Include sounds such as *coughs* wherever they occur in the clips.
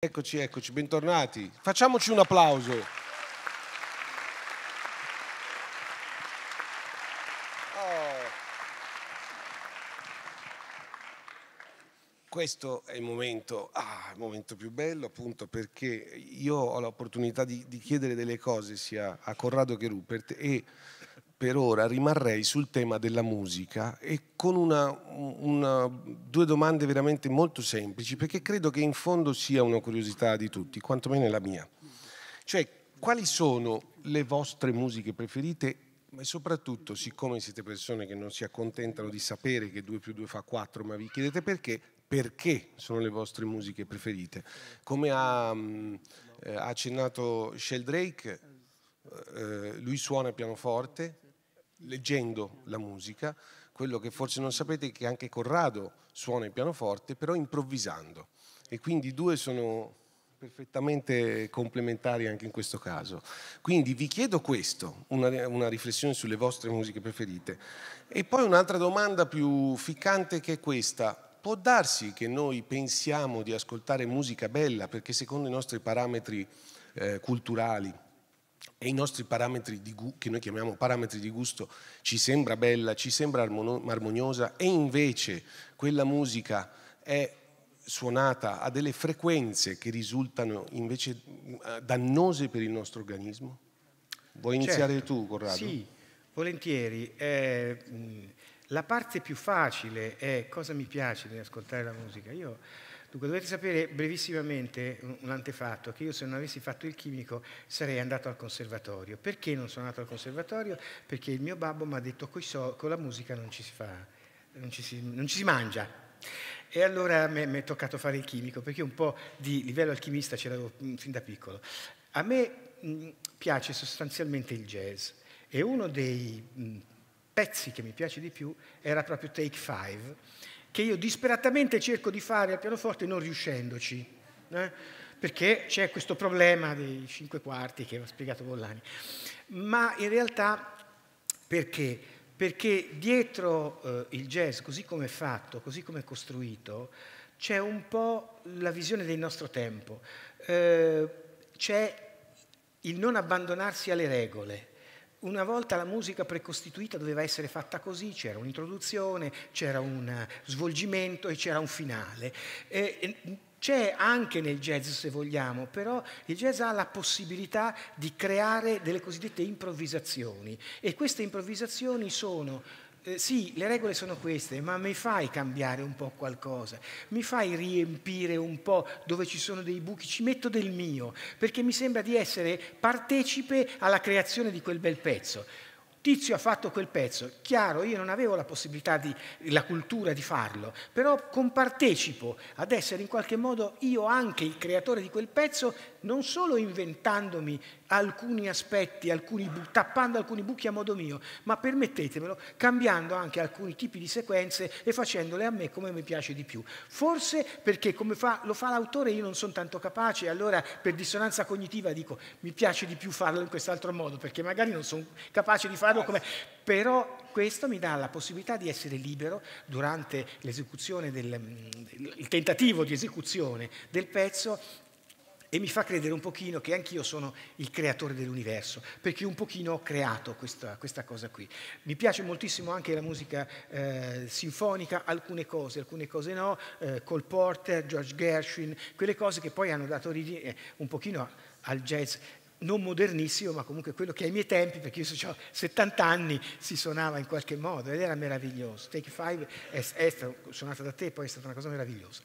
Eccoci, eccoci, bentornati. Facciamoci un applauso. Oh. Questo è il momento, ah, il momento più bello appunto perché io ho l'opportunità di, di chiedere delle cose sia a Corrado che a Rupert e per ora rimarrei sul tema della musica e con una, una, due domande veramente molto semplici, perché credo che in fondo sia una curiosità di tutti, quantomeno è la mia. Cioè, quali sono le vostre musiche preferite? Ma soprattutto, siccome siete persone che non si accontentano di sapere che 2 più 2 fa 4, ma vi chiedete perché, perché sono le vostre musiche preferite? Come ha mm, eh, accennato Sheldrake, eh, lui suona pianoforte, leggendo la musica, quello che forse non sapete è che anche Corrado suona il pianoforte, però improvvisando. E quindi i due sono perfettamente complementari anche in questo caso. Quindi vi chiedo questo, una, una, riflessione sulle vostre musiche preferite. E poi un'altra domanda più ficcante che è questa. Può darsi che noi pensiamo di ascoltare musica bella perché secondo i nostri parametri eh, culturali, e i nostri parametri di, gusto, che noi chiamiamo parametri di gusto ci sembra bella, ci sembra armoniosa e invece quella musica è suonata a delle frequenze che risultano invece eh, dannose per il nostro organismo? Vuoi iniziare certo, tu, Corrado? Sì, volentieri. Eh, la parte più facile è cosa mi piace di ascoltare la musica. Io Dunque, dovete sapere brevissimamente un antefatto, che io se non avessi fatto il chimico sarei andato al conservatorio. Perché non sono andato al conservatorio? Perché il mio babbo mi ha detto che so, con la musica non ci si, fa, non ci si, non ci si mangia. E allora mi è toccato fare il chimico, perché un po' di livello alchimista ce l'avevo mm, fin da piccolo. A me mh, mm, piace sostanzialmente il jazz e uno dei mh, mm, pezzi che mi piace di più era proprio Take Five che io disperatamente cerco di fare al pianoforte non riuscendoci, eh? perché c'è questo problema dei cinque quarti che ha spiegato Bollani. Ma in realtà perché? Perché dietro eh, il jazz, così come è fatto, così come è costruito, c'è un po' la visione del nostro tempo, eh, c'è il non abbandonarsi alle regole, una volta la musica precostituita doveva essere fatta così, c'era un'introduzione, c'era un svolgimento e c'era un finale. c'è anche nel jazz se vogliamo, però il jazz ha la possibilità di creare delle cosiddette improvvisazioni e queste improvvisazioni sono eh, sì, le regole sono queste, ma mi fai cambiare un po' qualcosa, mi fai riempire un po' dove ci sono dei buchi, ci metto del mio, perché mi sembra di essere partecipe alla creazione di quel bel pezzo. Tizio ha fatto quel pezzo, chiaro, io non avevo la possibilità, di, la cultura di farlo, però compartecipo ad essere in qualche modo io anche il creatore di quel pezzo non solo inventandomi alcuni aspetti, alcuni tappando alcuni buchi a modo mio, ma permettetemelo, cambiando anche alcuni tipi di sequenze e facendole a me come mi piace di più. Forse perché come fa, lo fa l'autore io non sono tanto capace, allora per dissonanza cognitiva dico mi piace di più farlo in quest'altro modo, perché magari non sono capace di farlo come... Però questo mi dà la possibilità di essere libero durante l'esecuzione del, mm, il tentativo di esecuzione del pezzo e mi fa credere un pochino che anch'io sono il creatore dell'universo, perché un pochino ho creato questa, questa cosa qui. Mi piace moltissimo anche la musica eh, sinfonica, alcune cose, alcune cose no, eh, Cole Porter, George Gershwin, quelle cose che poi hanno dato origine eh, un pochino al jazz non modernissimo, ma comunque quello che ai miei tempi, perché io ho 70 anni, si suonava in qualche modo ed era meraviglioso. Take Five è, è suonata da te, poi è stata una cosa meravigliosa.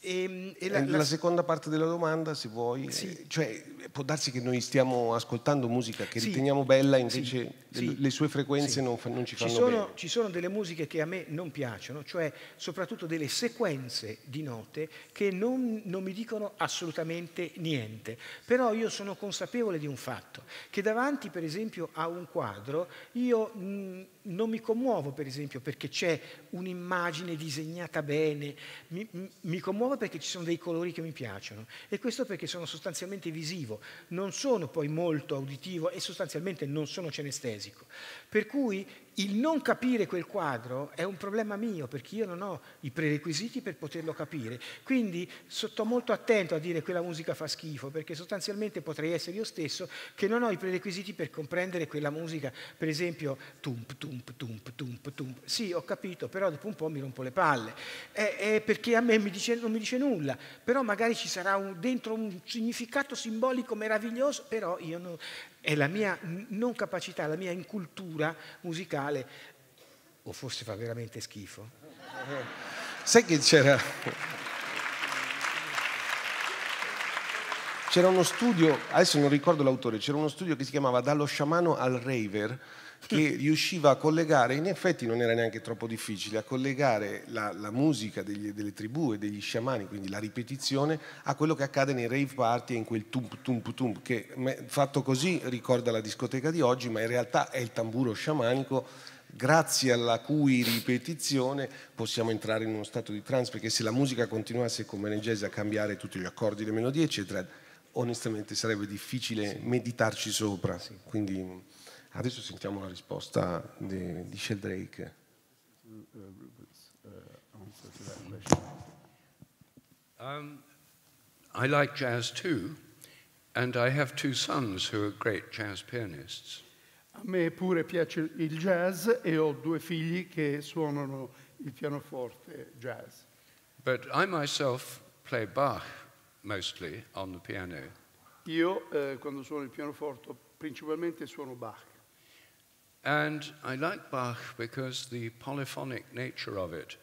E, ehm, e la, eh, la, la, seconda parte della domanda, se vuoi, sì. Eh, cioè, eh, può darsi che noi stiamo ascoltando musica che sì. riteniamo bella, invece sì. le, sue frequenze non, fa, non, ci fanno ci sono, bene. Ci sono delle musiche che a me non piacciono, cioè soprattutto delle sequenze di note che non, non mi dicono assolutamente niente. Però io sono consapevole di un fatto, che davanti per esempio a un quadro io mh, mm, non mi commuovo per esempio perché c'è un'immagine disegnata bene, mi, mi commuovo nuova perché ci sono dei colori che mi piacciono e questo perché sono sostanzialmente visivo, non sono poi molto auditivo e sostanzialmente non sono cenestesico. Per cui il non capire quel quadro è un problema mio perché io non ho i prerequisiti per poterlo capire. Quindi sto molto attento a dire quella musica fa schifo perché sostanzialmente potrei essere io stesso che non ho i prerequisiti per comprendere quella musica, per esempio tump tump tump tump tump. Sì, ho capito, però dopo un po' mi rompo le palle. È, è perché a me mi dice, non mi dice nulla, però magari ci sarà un, dentro un significato simbolico meraviglioso, però io non è la mia non capacità, la mia incultura musicale, o forse fa veramente schifo. Sai che c'era... C'era uno studio, adesso non ricordo l'autore, c'era uno studio che si chiamava Dallo sciamano al raver, che riusciva a collegare, in effetti non era neanche troppo difficile, a collegare la, la musica degli, delle tribù e degli sciamani, quindi la ripetizione, a quello che accade nei rave party e in quel tump tump tump, che fatto così ricorda la discoteca di oggi, ma in realtà è il tamburo sciamanico grazie alla cui ripetizione possiamo entrare in uno stato di trance, perché se la musica continuasse come nel jazz a cambiare tutti gli accordi, le melodie, eccetera, onestamente sarebbe difficile sì. meditarci sopra. Sì. Quindi Adesso sentiamo la risposta di, di Sheldrake. Um, I like jazz too, and I have two sons who are great jazz pianists. A me pure piace il jazz e ho due figli che suonano il pianoforte jazz. But I myself play Bach mostly on the piano. Io eh, quando suono il pianoforte principalmente suono Bach. And I like Bach because the polyphonic nature of it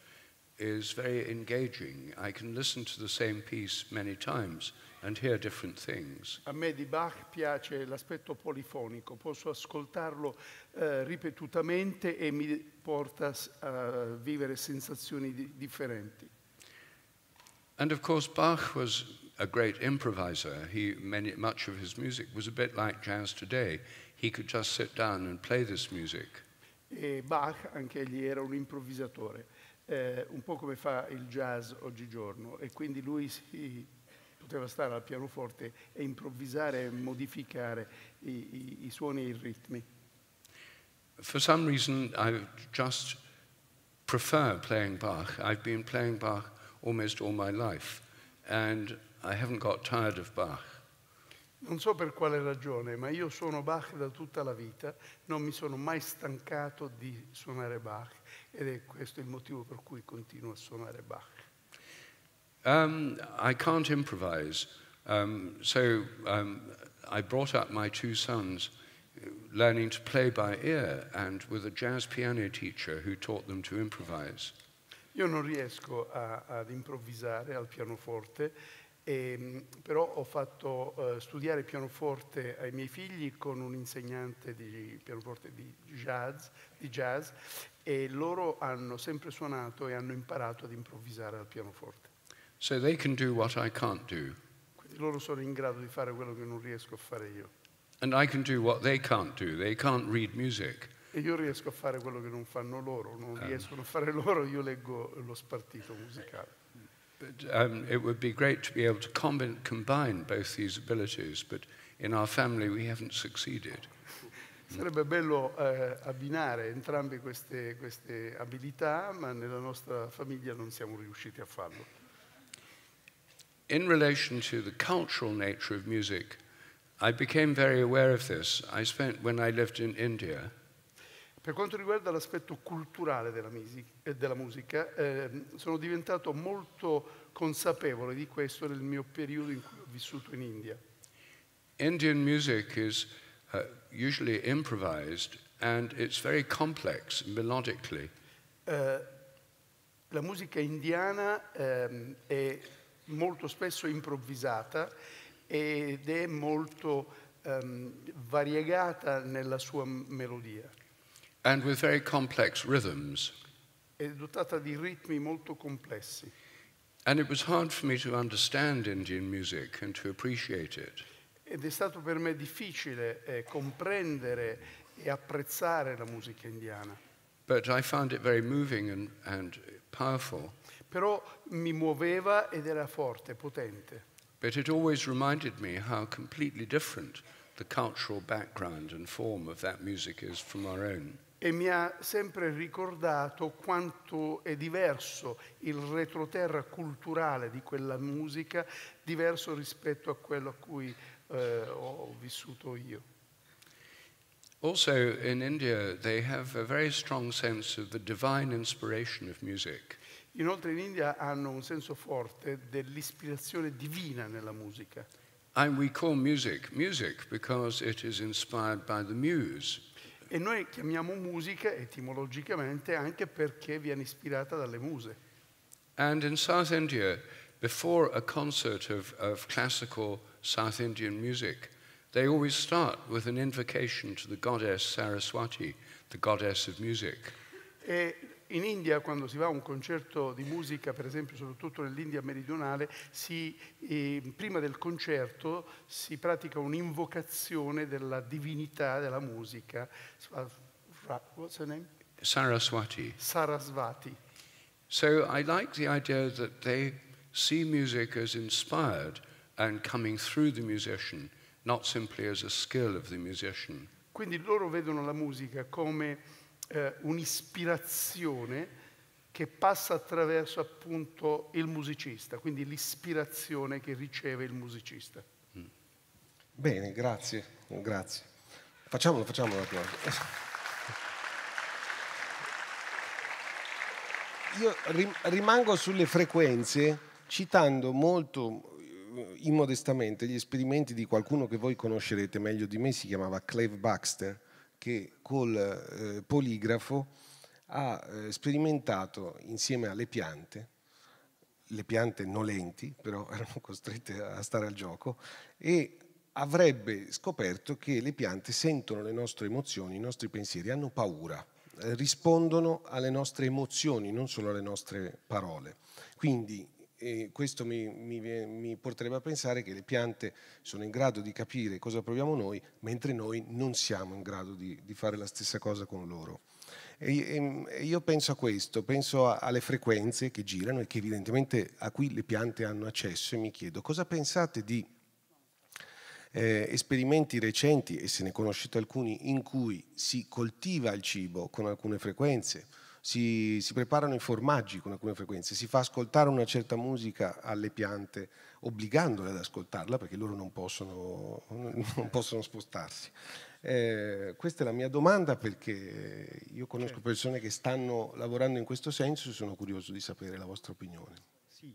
is very engaging. I can listen to the same piece many times and hear different things. A me di Bach piace l'aspetto polifonico, posso ascoltarlo eh, ripetutamente e mi porta a vivere sensazioni di differenti. And of course Bach was a great improviser. He, many, much of his music was a bit like jazz today he could just sit down and play this music. E Bach, anche egli era un improvvisatore, eh, un po' come fa il jazz oggigiorno, e quindi lui si poteva stare al pianoforte e improvvisare e modificare i, i, i suoni e i ritmi. For some reason I just prefer playing Bach. I've been playing Bach almost all my life, and I haven't got tired of Bach. Non so per quale ragione, ma io suono Bach da tutta la vita, non mi sono mai stancato di suonare Bach ed è questo il motivo per cui continuo a suonare Bach. Um, I can't improvise, um, so um, I brought up my two sons learning to play by ear and with a jazz piano teacher who taught them to improvise. Io non riesco a, ad improvvisare al pianoforte e, ehm, però ho fatto eh, studiare pianoforte ai miei figli con un insegnante di pianoforte di jazz, di jazz, e loro hanno sempre suonato e hanno imparato ad improvvisare al pianoforte. So they can do what I can't do. Quindi loro sono in grado di fare quello che non riesco a fare io. And I can do what they can't do. They can't read music. E io riesco a fare quello che non fanno loro, non eh. riescono a fare loro, io leggo lo spartito musicale. but, um, it would be great to be able to comb- combine both these abilities, but in our family we haven't succeeded. Sarebbe bello eh, abbinare entrambe queste, queste abilità, ma nella nostra famiglia non siamo riusciti a farlo. In relation to the cultural nature of music, I became very aware of this. I spent, when I lived in India, Per quanto riguarda l'aspetto culturale della, musica, della musica eh, sono diventato molto consapevole di questo nel mio periodo in cui ho vissuto in India. Indian music is uh, usually improvised and it's very complex melodically. Uh, la musica indiana um, è molto spesso improvvisata ed è molto um, variegata nella sua melodia. and with very complex rhythms. È dotata di ritmi molto complessi. And it was hard for me to understand Indian music and to appreciate it. Ed è stato per me difficile eh, comprendere e apprezzare la musica indiana. But I found it very moving and, and powerful. Però mi muoveva ed era forte, potente. But it always reminded me how completely different the cultural background and form of that music is from our own. e mi ha sempre ricordato quanto è diverso il retroterra culturale di quella musica, diverso rispetto a quello a cui eh, ho vissuto io. Also in India they have a very strong sense of the divine inspiration of music. Inoltre in India hanno un senso forte dell'ispirazione divina nella musica. And we call music music because it is inspired by the muse. E noi chiamiamo musica etimologicamente anche perché viene ispirata dalle muse. And in South India, before a concert of, of classical South Indian music, they always start with an invocation to the goddess Saraswati, the goddess of music. E in India quando si va a un concerto di musica, per esempio soprattutto nell'India meridionale, si, eh, prima del concerto si pratica un'invocazione della divinità della musica. Ah, what's her name? Saraswati. Sarasvati. So I like the idea that they see music as inspired and coming through the musician, not simply as a skill of the musician. Quindi loro vedono la musica come eh, un'ispirazione che passa attraverso appunto il musicista, quindi l'ispirazione che riceve il musicista. Bene, grazie, grazie. Facciamolo, facciamolo l'applauso. Io rimango sulle frequenze citando molto eh, immodestamente gli esperimenti di qualcuno che voi conoscerete meglio di me, si chiamava Clave Baxter, che col eh, poligrafo ha eh, sperimentato insieme alle piante, le piante nolenti, però *laughs* erano costrette a stare al gioco, e avrebbe scoperto che le piante sentono le nostre emozioni, i nostri pensieri, hanno paura, eh, rispondono alle nostre emozioni, non solo alle nostre parole. Quindi e questo mi, mi, mi, porterebbe a pensare che le piante sono in grado di capire cosa proviamo noi, mentre noi non siamo in grado di, di fare la stessa cosa con loro. E, ehm, e io penso a questo, penso a, alle frequenze che girano e che evidentemente a cui le piante hanno accesso e mi chiedo cosa pensate di eh, esperimenti recenti, e se ne conoscete alcuni, in cui si coltiva il cibo con alcune frequenze si, si, preparano i formaggi con alcune frequenze, si fa ascoltare una certa musica alle piante obbligandole ad ascoltarla perché loro non possono, non possono spostarsi. Eh, questa è la mia domanda perché io conosco certo. persone che stanno lavorando in questo senso e sono curioso di sapere la vostra opinione. Sì.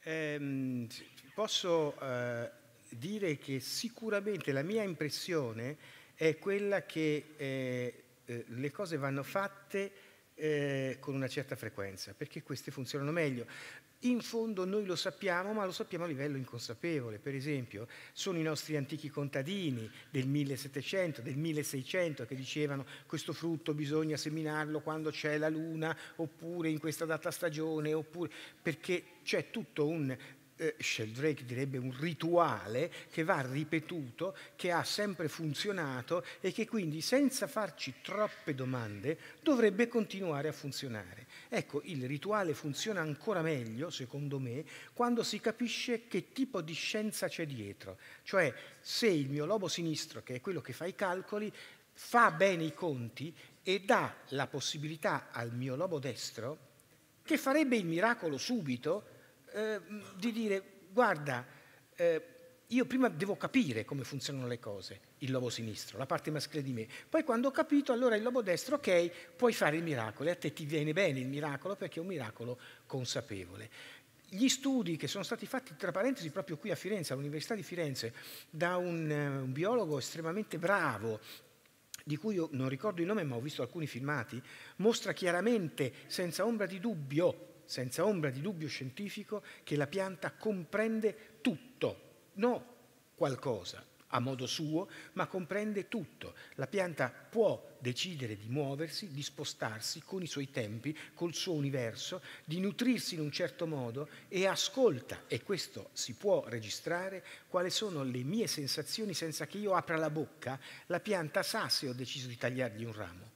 Eh, posso eh, dire che sicuramente la mia impressione è quella che eh, eh, le cose vanno fatte eh, con una certa frequenza, perché queste funzionano meglio. In fondo noi lo sappiamo, ma lo sappiamo a livello inconsapevole. Per esempio, sono i nostri antichi contadini del 1700, del 1600 che dicevano questo frutto bisogna seminarlo quando c'è la luna, oppure in questa data stagione, oppure perché c'è tutto un eh, Sheldrake direbbe un rituale che va ripetuto, che ha sempre funzionato e che quindi senza farci troppe domande dovrebbe continuare a funzionare. Ecco, il rituale funziona ancora meglio, secondo me, quando si capisce che tipo di scienza c'è dietro, cioè se il mio lobo sinistro, che è quello che fa i calcoli, fa bene i conti e dà la possibilità al mio lobo destro, che farebbe il miracolo subito, eh, di dire guarda, eh, io prima devo capire come funzionano le cose, il lobo sinistro, la parte maschile di me. Poi quando ho capito, allora il lobo destro, ok, puoi fare il miracolo e a te ti viene bene il miracolo perché è un miracolo consapevole. Gli studi che sono stati fatti, tra parentesi, proprio qui a Firenze, all'Università di Firenze, da un, eh, un biologo estremamente bravo, di cui io non ricordo il nome ma ho visto alcuni filmati, mostra chiaramente, senza ombra di dubbio, senza ombra di dubbio scientifico, che la pianta comprende tutto, non qualcosa a modo suo, ma comprende tutto. La pianta può decidere di muoversi, di spostarsi con i suoi tempi, col suo universo, di nutrirsi in un certo modo e ascolta, e questo si può registrare, quali sono le mie sensazioni senza che io apra la bocca. La pianta sa se ho deciso di tagliargli un ramo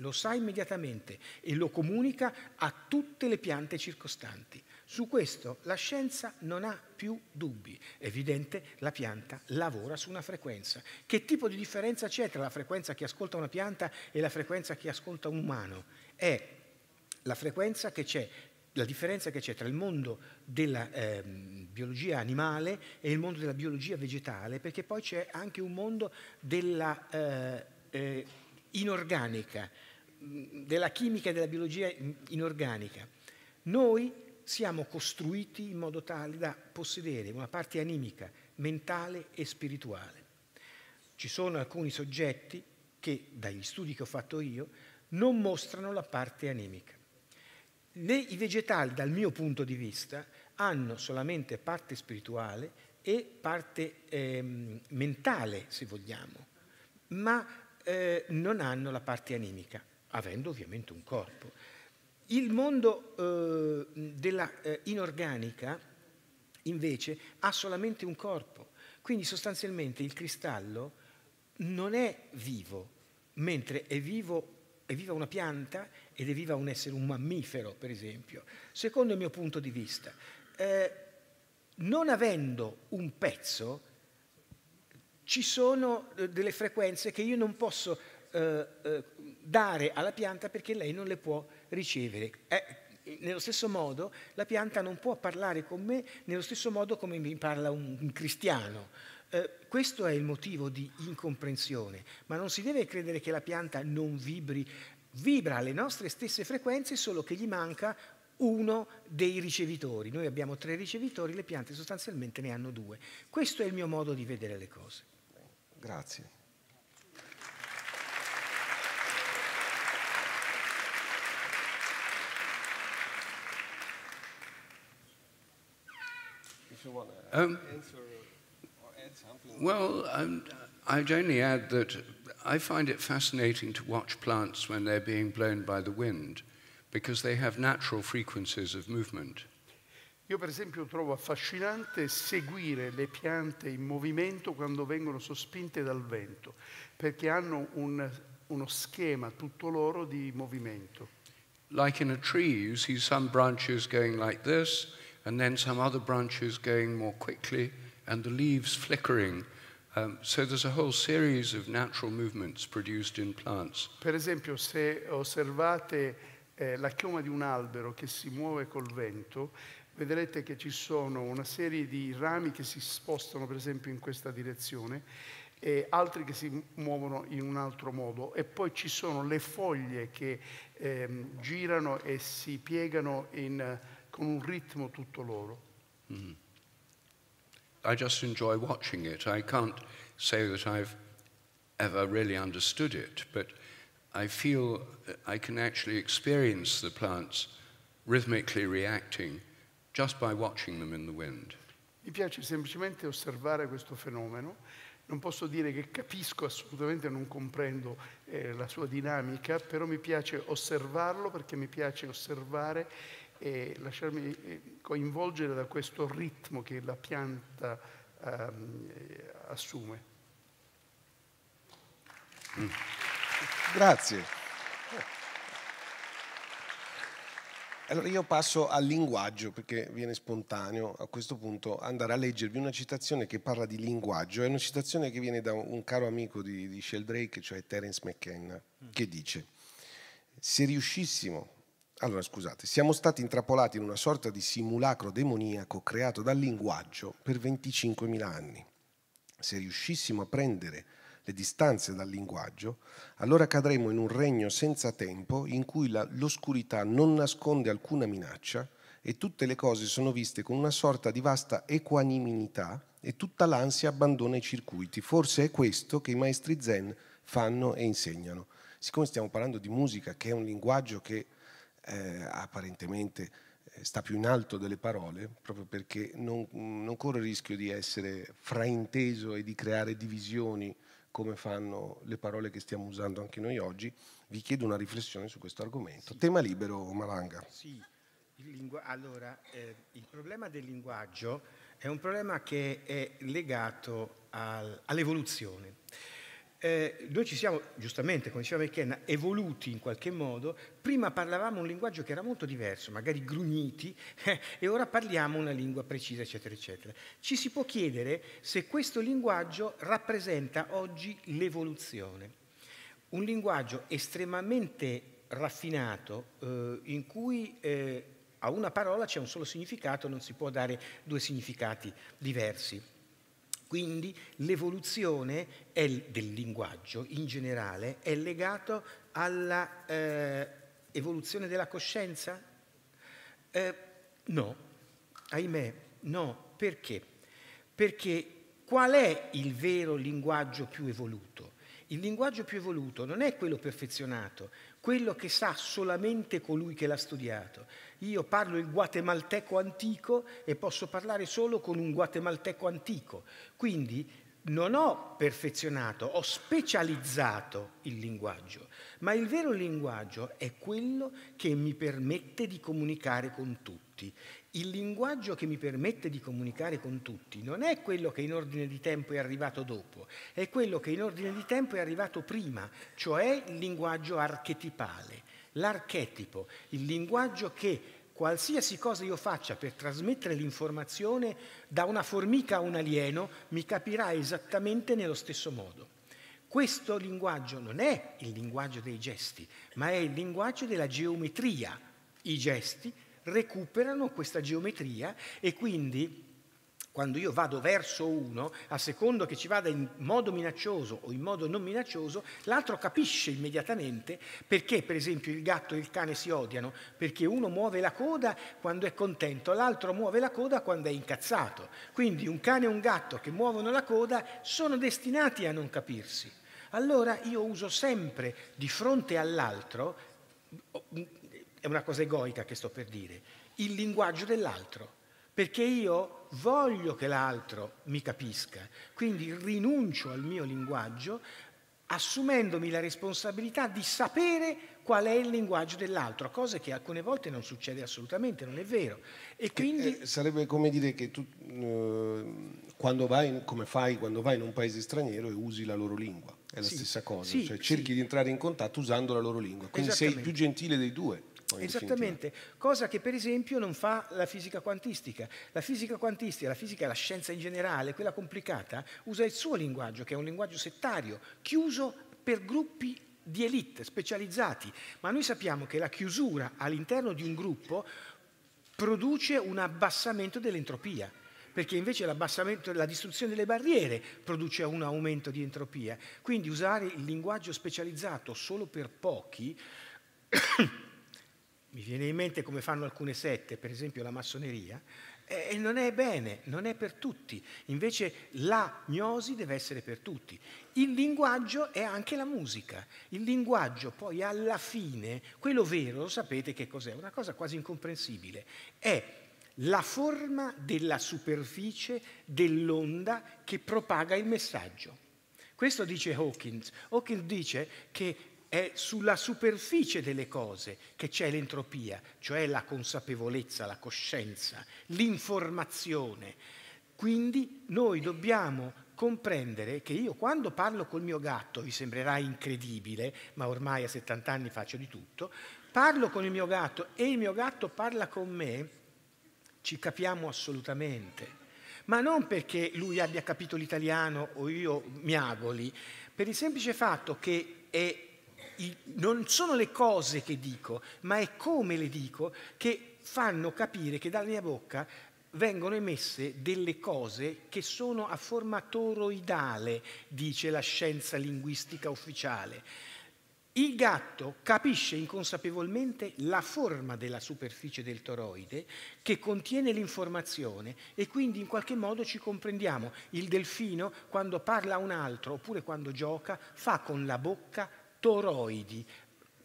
lo sa immediatamente e lo comunica a tutte le piante circostanti. Su questo la scienza non ha più dubbi. È evidente, la pianta lavora su una frequenza. Che tipo di differenza c'è tra la frequenza che ascolta una pianta e la frequenza che ascolta un umano? È la frequenza che c'è la differenza che c'è tra il mondo della eh, biologia animale e il mondo della biologia vegetale, perché poi c'è anche un mondo della eh, eh, inorganica, della chimica e della biologia inorganica. Noi siamo costruiti in modo tale da possedere una parte animica, mentale e spirituale. Ci sono alcuni soggetti che, dagli studi che ho fatto io, non mostrano la parte animica. Né I vegetali, dal mio punto di vista, hanno solamente parte spirituale e parte eh, mentale, se vogliamo, ma eh, non hanno la parte animica avendo ovviamente un corpo. Il mondo eh, della eh, inorganica invece ha solamente un corpo, quindi sostanzialmente il cristallo non è vivo, mentre è, vivo, è viva una pianta ed è viva un essere, un mammifero per esempio, secondo il mio punto di vista. Eh, non avendo un pezzo, ci sono eh, delle frequenze che io non posso eh, eh, dare alla pianta perché lei non le può ricevere. Eh, nello stesso modo la pianta non può parlare con me nello stesso modo come mi parla un, un cristiano. Eh, questo è il motivo di incomprensione, ma non si deve credere che la pianta non vibri, vibra alle nostre stesse frequenze, solo che gli manca uno dei ricevitori. Noi abbiamo tre ricevitori, le piante sostanzialmente ne hanno due. Questo è il mio modo di vedere le cose. Grazie. um, Well, um, I'd only add that I find it fascinating to watch plants when they're being blown by the wind because they have natural frequencies of movement. Io per esempio trovo affascinante seguire le piante in movimento quando vengono sospinte dal vento, perché hanno un, uno schema tutto loro di movimento. Like in a tree, you see some branches going like this, and then some other branches going more quickly, and the leaves flickering. Um, so there's a whole series of natural movements produced in plants. Per esempio, se osservate eh, la chioma di un albero che si muove col vento, vedrete che ci sono una serie di rami che si spostano, per esempio, in questa direzione e altri che si muovono in un altro modo e poi ci sono le foglie che ehm, girano e si piegano in con un ritmo tutto loro. Mm. I just enjoy watching it. I can't say that I've ever really understood it, but I feel I can actually experience the plants rhythmically reacting just by watching them in the wind. Mi piace semplicemente osservare questo fenomeno. Non posso dire che capisco assolutamente, non comprendo eh, la sua dinamica, però mi piace osservarlo perché mi piace osservare e lasciarmi eh, coinvolgere da questo ritmo che la pianta um, assume. Mm. Grazie. Allora io passo al linguaggio perché viene spontaneo a questo punto andare a leggervi una citazione che parla di linguaggio, è una citazione che viene da un caro amico di, di Sheldrake, cioè Terence McKenna, mm. che dice se riuscissimo allora, scusate, siamo stati intrappolati in una sorta di simulacro demoniaco creato dal linguaggio per 25.000 anni. Se riuscissimo a prendere le distanze dal linguaggio, allora cadremo in un regno senza tempo in cui l'oscurità non nasconde alcuna minaccia e tutte le cose sono viste con una sorta di vasta equanimità e tutta l'ansia abbandona i circuiti. Forse è questo che i maestri zen fanno e insegnano. Siccome stiamo parlando di musica, che è un linguaggio che eh, apparentemente eh, sta più in alto delle parole, proprio perché non, non, corre il rischio di essere frainteso e di creare divisioni come fanno le parole che stiamo usando anche noi oggi. Vi chiedo una riflessione su questo argomento. Sì. Tema libero, Malanga. Sì, il allora eh, il problema del linguaggio è un problema che è legato al all'evoluzione eh, noi ci siamo, giustamente, come diceva McKenna, evoluti in qualche modo. Prima parlavamo un linguaggio che era molto diverso, magari grugniti, eh, *laughs* e ora parliamo una lingua precisa, eccetera, eccetera. Ci si può chiedere se questo linguaggio rappresenta oggi l'evoluzione. Un linguaggio estremamente raffinato eh, in cui eh, a una parola c'è un solo significato, non si può dare due significati diversi. Quindi l'evoluzione del linguaggio in generale è legata all'evoluzione eh, della coscienza? Eh, no, ahimè, no. Perché? Perché qual è il vero linguaggio più evoluto? Il linguaggio più evoluto non è quello perfezionato, quello che sa solamente colui che l'ha studiato io parlo il guatemalteco antico e posso parlare solo con un guatemalteco antico. Quindi non ho perfezionato, ho specializzato il linguaggio, ma il vero linguaggio è quello che mi permette di comunicare con tutti. Il linguaggio che mi permette di comunicare con tutti non è quello che in ordine di tempo è arrivato dopo, è quello che in ordine di tempo è arrivato prima, cioè il linguaggio archetipale. L'archetipo, il linguaggio che qualsiasi cosa io faccia per trasmettere l'informazione da una formica a un alieno mi capirà esattamente nello stesso modo. Questo linguaggio non è il linguaggio dei gesti, ma è il linguaggio della geometria. I gesti recuperano questa geometria e quindi quando io vado verso uno, a secondo che ci vada in modo minaccioso o in modo non minaccioso, l'altro capisce immediatamente perché, per esempio, il gatto e il cane si odiano, perché uno muove la coda quando è contento, l'altro muove la coda quando è incazzato. Quindi un cane e un gatto che muovono la coda sono destinati a non capirsi. Allora io uso sempre di fronte all'altro, è una cosa egoica che sto per dire, il linguaggio dell'altro perché io voglio che l'altro mi capisca, quindi rinuncio al mio linguaggio assumendomi la responsabilità di sapere qual è il linguaggio dell'altro, cosa che alcune volte non succede assolutamente, non è vero. E quindi... Eh, sarebbe come dire che tu, eh, quando vai, come fai quando vai in un paese straniero e usi la loro lingua, è la sì, stessa cosa, sì, cioè cerchi sì. di entrare in contatto usando la loro lingua, quindi sei più gentile dei due. Esattamente, cosa che per esempio non fa la fisica quantistica. La fisica quantistica, la fisica, la scienza in generale, quella complicata, usa il suo linguaggio, che è un linguaggio settario, chiuso per gruppi di elite specializzati, ma noi sappiamo che la chiusura all'interno di un gruppo produce un abbassamento dell'entropia perché invece l'abbassamento, la distruzione delle barriere produce un aumento di entropia. Quindi usare il linguaggio specializzato solo per pochi mi viene in mente come fanno alcune sette, per esempio la massoneria, e non è bene, non è per tutti. Invece la gnosi deve essere per tutti. Il linguaggio è anche la musica. Il linguaggio poi alla fine, quello vero, lo sapete che cos'è, una cosa quasi incomprensibile, è la forma della superficie dell'onda che propaga il messaggio. Questo dice Hawkins. Hawkins dice che è sulla superficie delle cose che c'è l'entropia, cioè la consapevolezza, la coscienza, l'informazione. Quindi noi dobbiamo comprendere che io quando parlo col mio gatto, vi sembrerà incredibile, ma ormai a 70 anni faccio di tutto, parlo con il mio gatto e il mio gatto parla con me, ci capiamo assolutamente. Ma non perché lui abbia capito l'italiano o io miagoli, per il semplice fatto che è non sono le cose che dico, ma è come le dico che fanno capire che dalla mia bocca vengono emesse delle cose che sono a forma toroidale, dice la scienza linguistica ufficiale. Il gatto capisce inconsapevolmente la forma della superficie del toroide che contiene l'informazione e quindi in qualche modo ci comprendiamo. Il delfino quando parla a un altro oppure quando gioca fa con la bocca toroidi,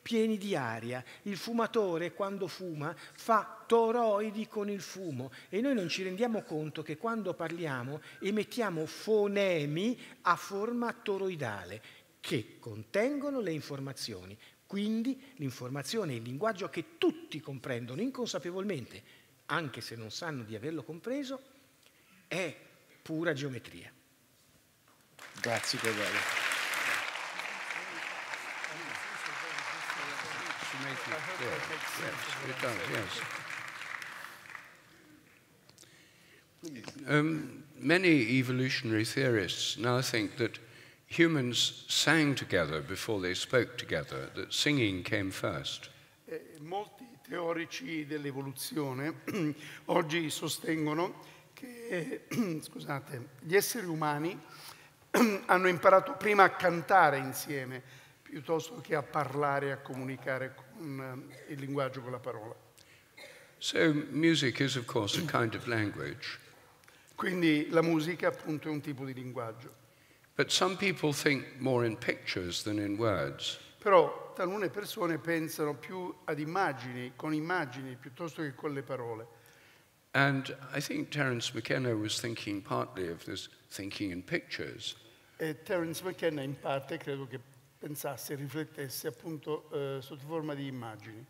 pieni di aria. Il fumatore quando fuma fa toroidi con il fumo e noi non ci rendiamo conto che quando parliamo emettiamo fonemi a forma toroidale che contengono le informazioni. Quindi l'informazione è il linguaggio che tutti comprendono inconsapevolmente, anche se non sanno di averlo compreso, è pura geometria. Grazie, Gregorio. Thank you. Yeah. Yes, it does, yes. Um, many evolutionary theorists now think that humans sang together before they spoke together, that singing came first. Eh, molti teorici dell'evoluzione *clears throat* oggi sostengono che *clears throat* scusate, gli esseri umani *clears throat* hanno imparato prima a cantare insieme piuttosto che a parlare e a comunicare con un, eh, il linguaggio con la parola. So music is of course a kind of language. Quindi la musica appunto è un tipo di linguaggio. But some people think more in pictures than in words. Però talune persone pensano più ad immagini, con immagini piuttosto che con le parole. And I think Terence McKenna was thinking partly of this thinking in pictures. E Terence McKenna in parte credo che pensasse e riflettesse appunto eh, sotto forma di immagini.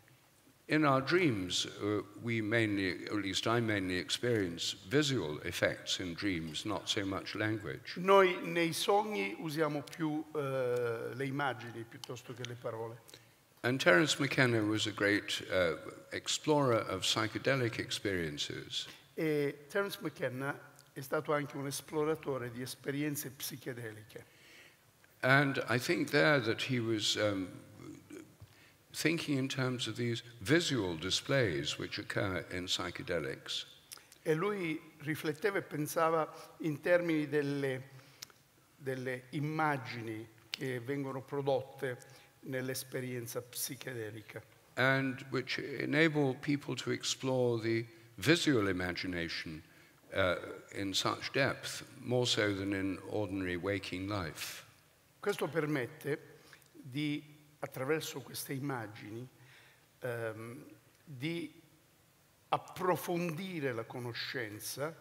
In our dreams, uh, we mainly, at least I mainly, experience visual effects in dreams, not so much language. Noi nei sogni usiamo più uh, le immagini piuttosto che le parole. And Terence McKenna was a great uh, explorer of psychedelic experiences. E Terence McKenna è stato anche un esploratore di esperienze psichedeliche. And I think there that he was um, thinking in terms of these visual displays which occur in psychedelics. E lui rifletteva e pensava in termini delle, delle immagini che vengono prodotte nell'esperienza psichedelica. And which enable people to explore the visual imagination uh, in such depth, more so than in ordinary waking life. Questo permette di, attraverso queste immagini, ehm, di approfondire la conoscenza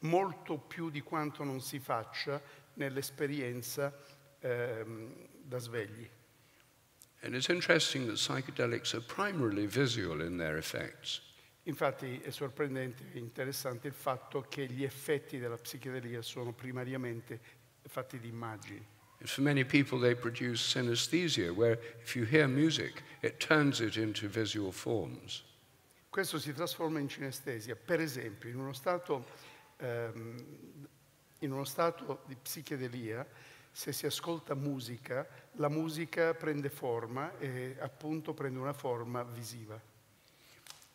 molto più di quanto non si faccia nell'esperienza ehm, da svegli. And it's interesting that psychedelics are primarily visual in their effects. Infatti è sorprendente e interessante il fatto che gli effetti della psichedelia sono primariamente fatti di immagini. For many people, they produce synesthesia, where if you hear music, it turns it into visual forms. Questo si trasforma in cinestesia, per esempio, in uno stato, um, in uno stato di psichedelia, se si ascolta musica, la musica prende forma e appunto prende una forma visiva.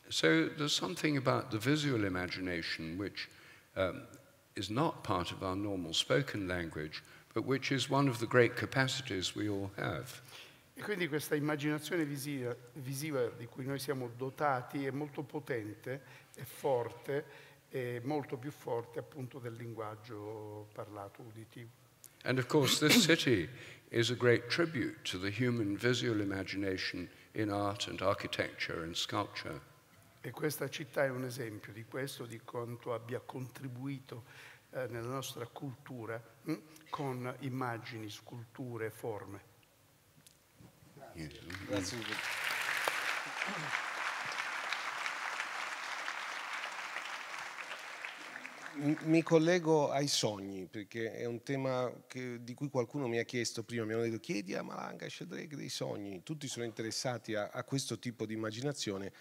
So there's something about the visual imagination which um, is not part of our normal spoken language, but which is one of the great capacities we all have. E quindi questa immaginazione visiva, visiva di cui noi siamo dotati è molto potente, è forte, è molto più forte appunto del linguaggio parlato, uditivo. And of course, this city is a great tribute to the human visual imagination in art and architecture and sculpture. E questa città è un esempio di questo, di quanto abbia contribuito eh, nella nostra cultura con immagini, sculture, forme. Grazie. Grazie. Mi collego ai sogni perché è un tema che, di cui qualcuno mi ha chiesto prima, mi hanno detto chiedi a Malanga Shedrek dei sogni, tutti sono interessati a, a questo tipo di immaginazione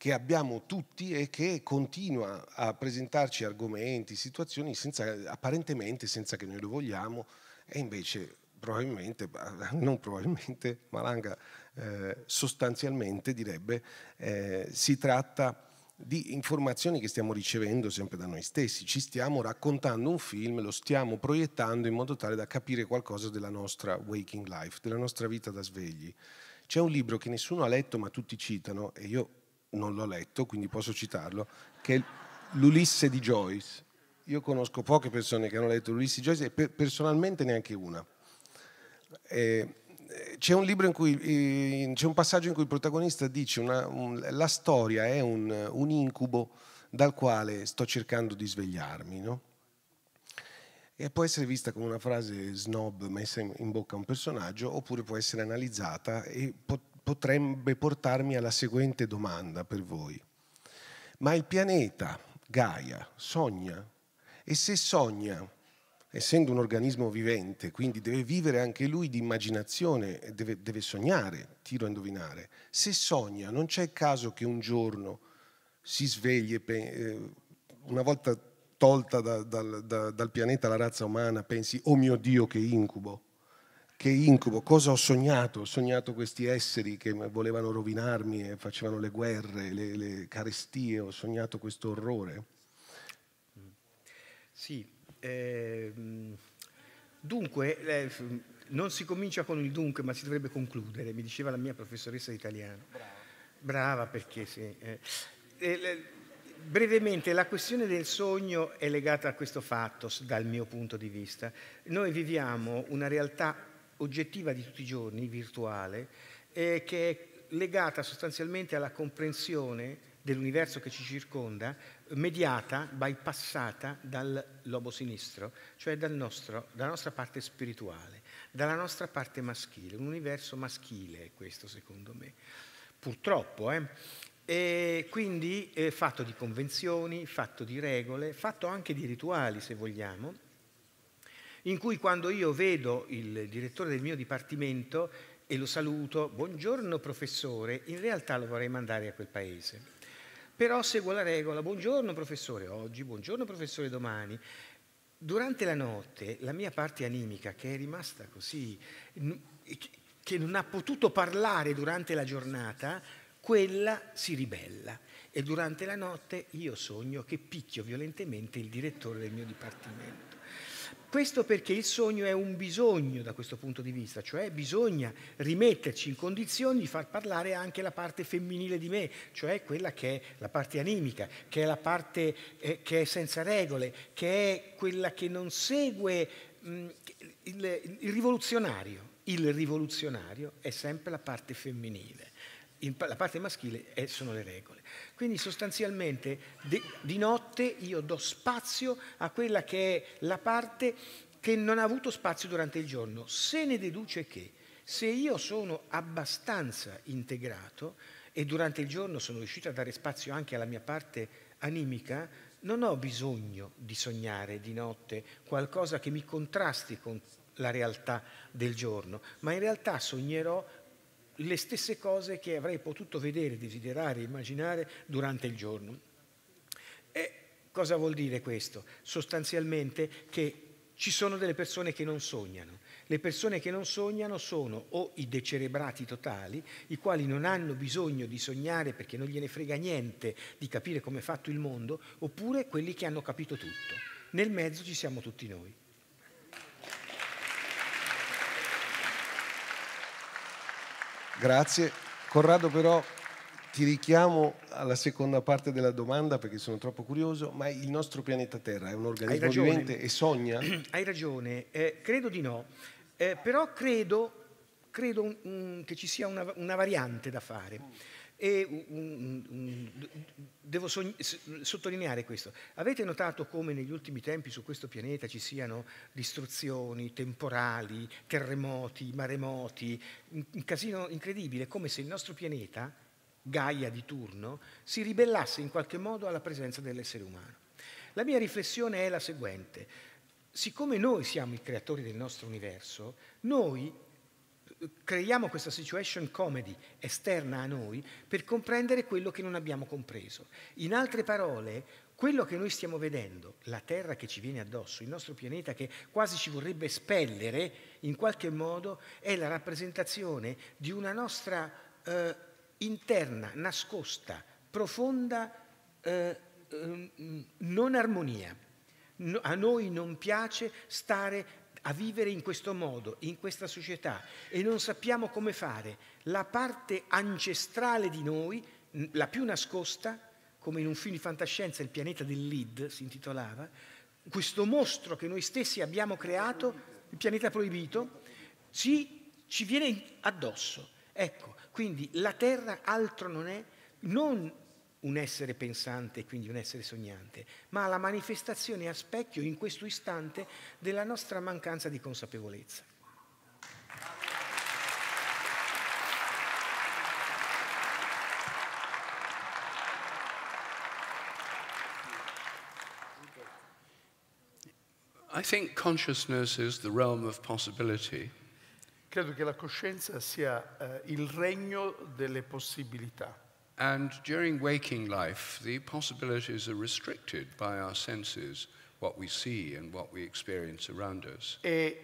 che abbiamo tutti e che continua a presentarci argomenti, situazioni senza, apparentemente senza che noi lo vogliamo e invece probabilmente, *laughs* non probabilmente, Malanga eh, sostanzialmente direbbe eh, si tratta di informazioni che stiamo ricevendo sempre da noi stessi, ci stiamo raccontando un film, lo stiamo proiettando in modo tale da capire qualcosa della nostra waking life, della nostra vita da svegli. C'è un libro che nessuno ha letto ma tutti citano e io non l'ho letto, quindi posso citarlo, che è l'Ulisse di Joyce. Io conosco poche persone che hanno letto l'Ulisse di Joyce e per, personalmente neanche una. E, eh, c'è un libro in cui c'è un passaggio in cui il protagonista dice una, un, la storia è un, un, incubo dal quale sto cercando di svegliarmi, no? E può essere vista come una frase snob messa in, in bocca a un personaggio, oppure può essere analizzata e pot- potrebbe portarmi alla seguente domanda per voi. Ma il pianeta Gaia sogna? E se sogna, essendo un organismo vivente, quindi deve vivere anche lui di immaginazione, deve, deve sognare, tiro a indovinare, se sogna non c'è caso che un giorno si svegli, eh, una volta tolta da, da, da, dal pianeta la razza umana, pensi, oh mio Dio che incubo, che incubo, cosa ho sognato? Ho sognato questi esseri che volevano rovinarmi e facevano le guerre, le, le carestie, ho sognato questo orrore. Sì, eh, dunque, eh, non si comincia con il dunque, ma si dovrebbe concludere, mi diceva la mia professoressa italiana. Brava, Brava perché sì. Eh, brevemente, la questione del sogno è legata a questo fatto, dal mio punto di vista. Noi viviamo una realtà oggettiva di tutti i giorni, virtuale, eh, che è legata sostanzialmente alla comprensione dell'universo che ci circonda, mediata, bypassata dal lobo sinistro, cioè dal nostro, dalla nostra parte spirituale, dalla nostra parte maschile, un universo maschile è questo secondo me, purtroppo. Eh? E quindi eh, fatto di convenzioni, fatto di regole, fatto anche di rituali se vogliamo, in cui quando io vedo il direttore del mio dipartimento e lo saluto, buongiorno professore, in realtà lo vorrei mandare a quel paese. Però seguo la regola, buongiorno professore oggi, buongiorno professore domani. Durante la notte la mia parte animica, che è rimasta così, che non ha potuto parlare durante la giornata, quella si ribella e durante la notte io sogno che picchio violentemente il direttore del mio dipartimento. Questo perché il sogno è un bisogno da questo punto di vista, cioè bisogna rimetterci in condizioni di far parlare anche la parte femminile di me, cioè quella che è la parte animica, che è la parte eh, che è senza regole, che è quella che non segue mh, mm, il, il rivoluzionario. Il rivoluzionario è sempre la parte femminile in, la parte maschile è, sono le regole. Quindi sostanzialmente de, di notte io do spazio a quella che è la parte che non ha avuto spazio durante il giorno. Se ne deduce che se io sono abbastanza integrato e durante il giorno sono riuscito a dare spazio anche alla mia parte animica, non ho bisogno di sognare di notte qualcosa che mi contrasti con la realtà del giorno, ma in realtà sognerò le stesse cose che avrei potuto vedere, desiderare, immaginare durante il giorno. E cosa vuol dire questo? Sostanzialmente che ci sono delle persone che non sognano. Le persone che non sognano sono o i decerebrati totali, i quali non hanno bisogno di sognare perché non gliene frega niente di capire come è fatto il mondo, oppure quelli che hanno capito tutto. Nel mezzo ci siamo tutti noi. Grazie. Corrado però ti richiamo alla seconda parte della domanda perché sono troppo curioso, ma il nostro pianeta Terra è un organismo vivente e sogna? *clears throat* Hai ragione, eh, credo di no, eh, però credo, credo um, che ci sia una, una variante da fare. E un, un, devo sottolineare questo. Avete notato come negli ultimi tempi su questo pianeta ci siano distruzioni, temporali, terremoti, maremoti, un, un casino incredibile, come se il nostro pianeta, Gaia di turno, si ribellasse in qualche modo alla presenza dell'essere umano. La mia riflessione è la seguente. Siccome noi siamo i creatori del nostro universo, noi creiamo questa situation comedy esterna a noi per comprendere quello che non abbiamo compreso. In altre parole, quello che noi stiamo vedendo, la Terra che ci viene addosso, il nostro pianeta che quasi ci vorrebbe spellere, in qualche modo è la rappresentazione di una nostra eh, interna, nascosta, profonda eh, ehm, non armonia. a noi non piace stare a vivere in questo modo, in questa società e non sappiamo come fare, la parte ancestrale di noi, la più nascosta, come in un film di fantascienza Il pianeta del Lid si intitolava, questo mostro che noi stessi abbiamo creato, il pianeta proibito, ci, ci viene addosso. Ecco, quindi la Terra altro non è, non un essere pensante, quindi un essere sognante, ma la manifestazione a specchio in questo istante della nostra mancanza di consapevolezza. I think consciousness is the realm of possibility. Credo che la coscienza sia eh, il regno delle possibilità. And during waking life, the possibilities are restricted by our senses, what we see and what we experience around us. E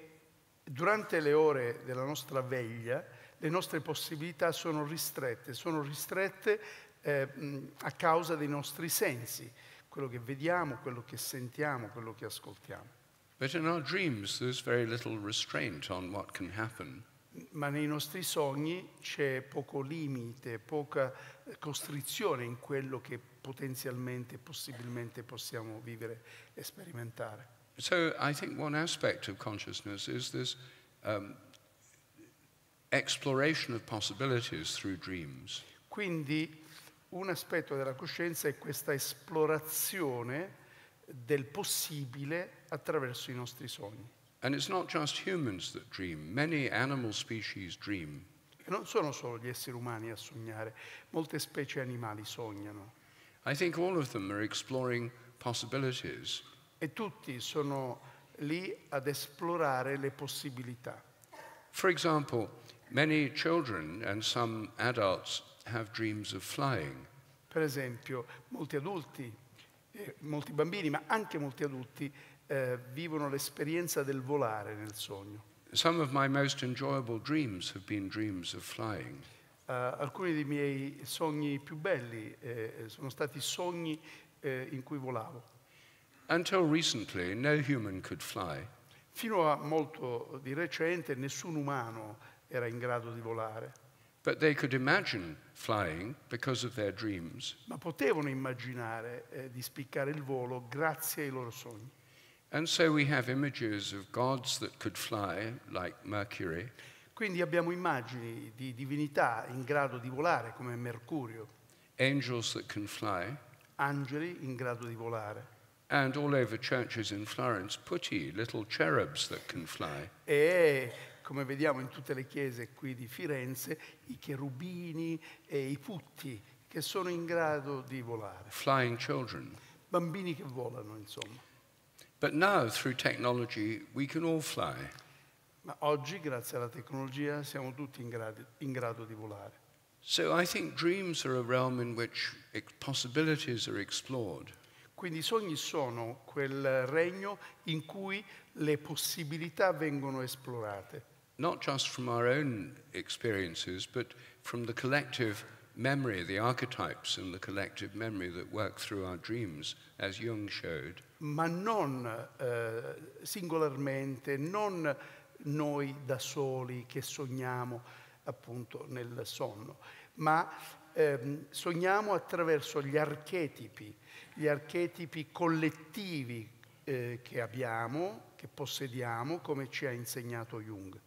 durante le ore della nostra veglia, le nostre possibilità sono ristrette, sono ristrette eh, mm, a causa dei nostri sensi, quello che vediamo, quello che sentiamo, quello che ascoltiamo. But in our dreams, there's very little restraint on what can happen. ma nei nostri sogni c'è poco limite, poca eh, costrizione in quello che potenzialmente, possibilmente possiamo vivere e sperimentare. So I think one aspect of consciousness is this um, exploration of possibilities through dreams. Quindi un aspetto della coscienza è questa esplorazione del possibile attraverso i nostri sogni. And it's not just humans that dream, many animal species dream. non sono solo gli esseri umani a sognare, molte specie animali sognano. I think all of them are exploring possibilities. E tutti sono lì ad esplorare le possibilità. For example, many children and some adults have dreams of flying. Per esempio, molti adulti, eh, molti bambini, ma anche molti adulti eh, vivono l'esperienza del volare nel sogno. Some of my most enjoyable dreams have been dreams of flying. Uh, alcuni dei miei sogni più belli eh, sono stati sogni eh, in cui volavo. Until recently, no human could fly. Fino a molto di recente nessun umano era in grado di volare. But they could imagine flying because of their dreams. Ma potevano immaginare eh, di spiccare il volo grazie ai loro sogni. And so we have images of gods that could fly, like Mercury. Quindi abbiamo immagini di divinità in grado di volare, come Mercurio. Angels that can fly. Angeli in grado di volare. And all over churches in Florence, putti, little cherubs that can fly. E come vediamo in tutte le chiese qui di Firenze, i cherubini e i putti che sono in grado di volare. Flying children. Bambini che volano, insomma. But now, through technology, we can all fly. Ma oggi, grazie alla tecnologia, siamo tutti in grado, in grado di volare. So I think dreams are a realm in which possibilities are explored. Quindi i sogni sono quel regno in cui le possibilità vengono esplorate. Not just from our own experiences, but from the collective memory, the archetypes and the collective memory that work through our dreams, as Jung showed. ma non eh, singolarmente, non noi da soli che sogniamo appunto nel sonno, ma ehm, sogniamo attraverso gli archetipi, gli archetipi collettivi eh, che abbiamo, che possediamo, come ci ha insegnato Jung.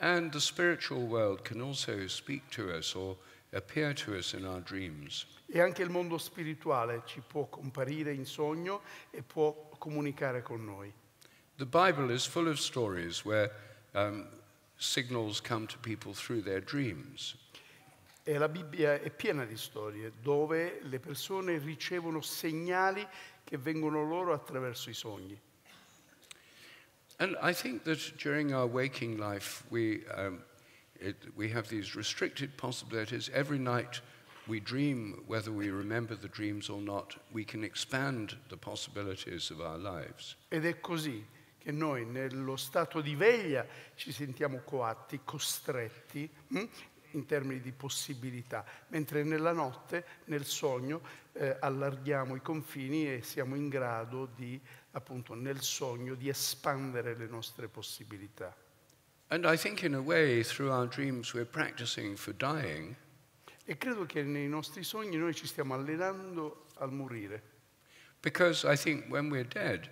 And the spiritual world can also speak to us or appear to us in our dreams. E anche il mondo spirituale ci può comparire in sogno e può comunicare con noi. The Bible is full of stories where um, signals come to people through their dreams. E la Bibbia è piena di storie dove le persone ricevono segnali che vengono loro attraverso i sogni. And I think that during our waking life we um, It, we have these restricted possibilities. Every night we dream, whether we remember the dreams or not, we can expand the possibilities of our lives. Ed è così che noi nello stato di veglia ci sentiamo coatti, costretti hm, in termini di possibilità, mentre nella notte, nel sogno, eh, allarghiamo i confini e siamo in grado di, appunto, nel sogno, di espandere le nostre possibilità. And I think in a way through our dreams we're practicing for dying. E credo che nei nostri sogni noi ci stiamo allenando al morire. Because I think when we're dead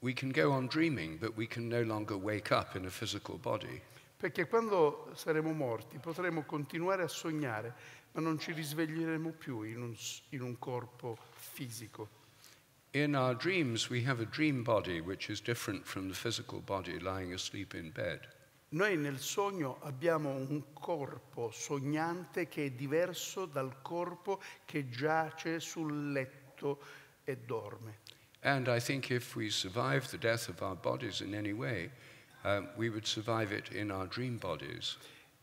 we can go on dreaming but we can no longer wake up in a physical body. Perché quando saremo morti potremo continuare a sognare, ma non ci risveglieremo più in un, in un corpo fisico. In our dreams, we have a dream body which is different from the physical body lying asleep in bed. Noi nel sogno abbiamo un corpo sognante che è diverso dal corpo che giace sul letto e dorme. And I think if we survive the death of our bodies in any way, um, we would survive it in our dream bodies.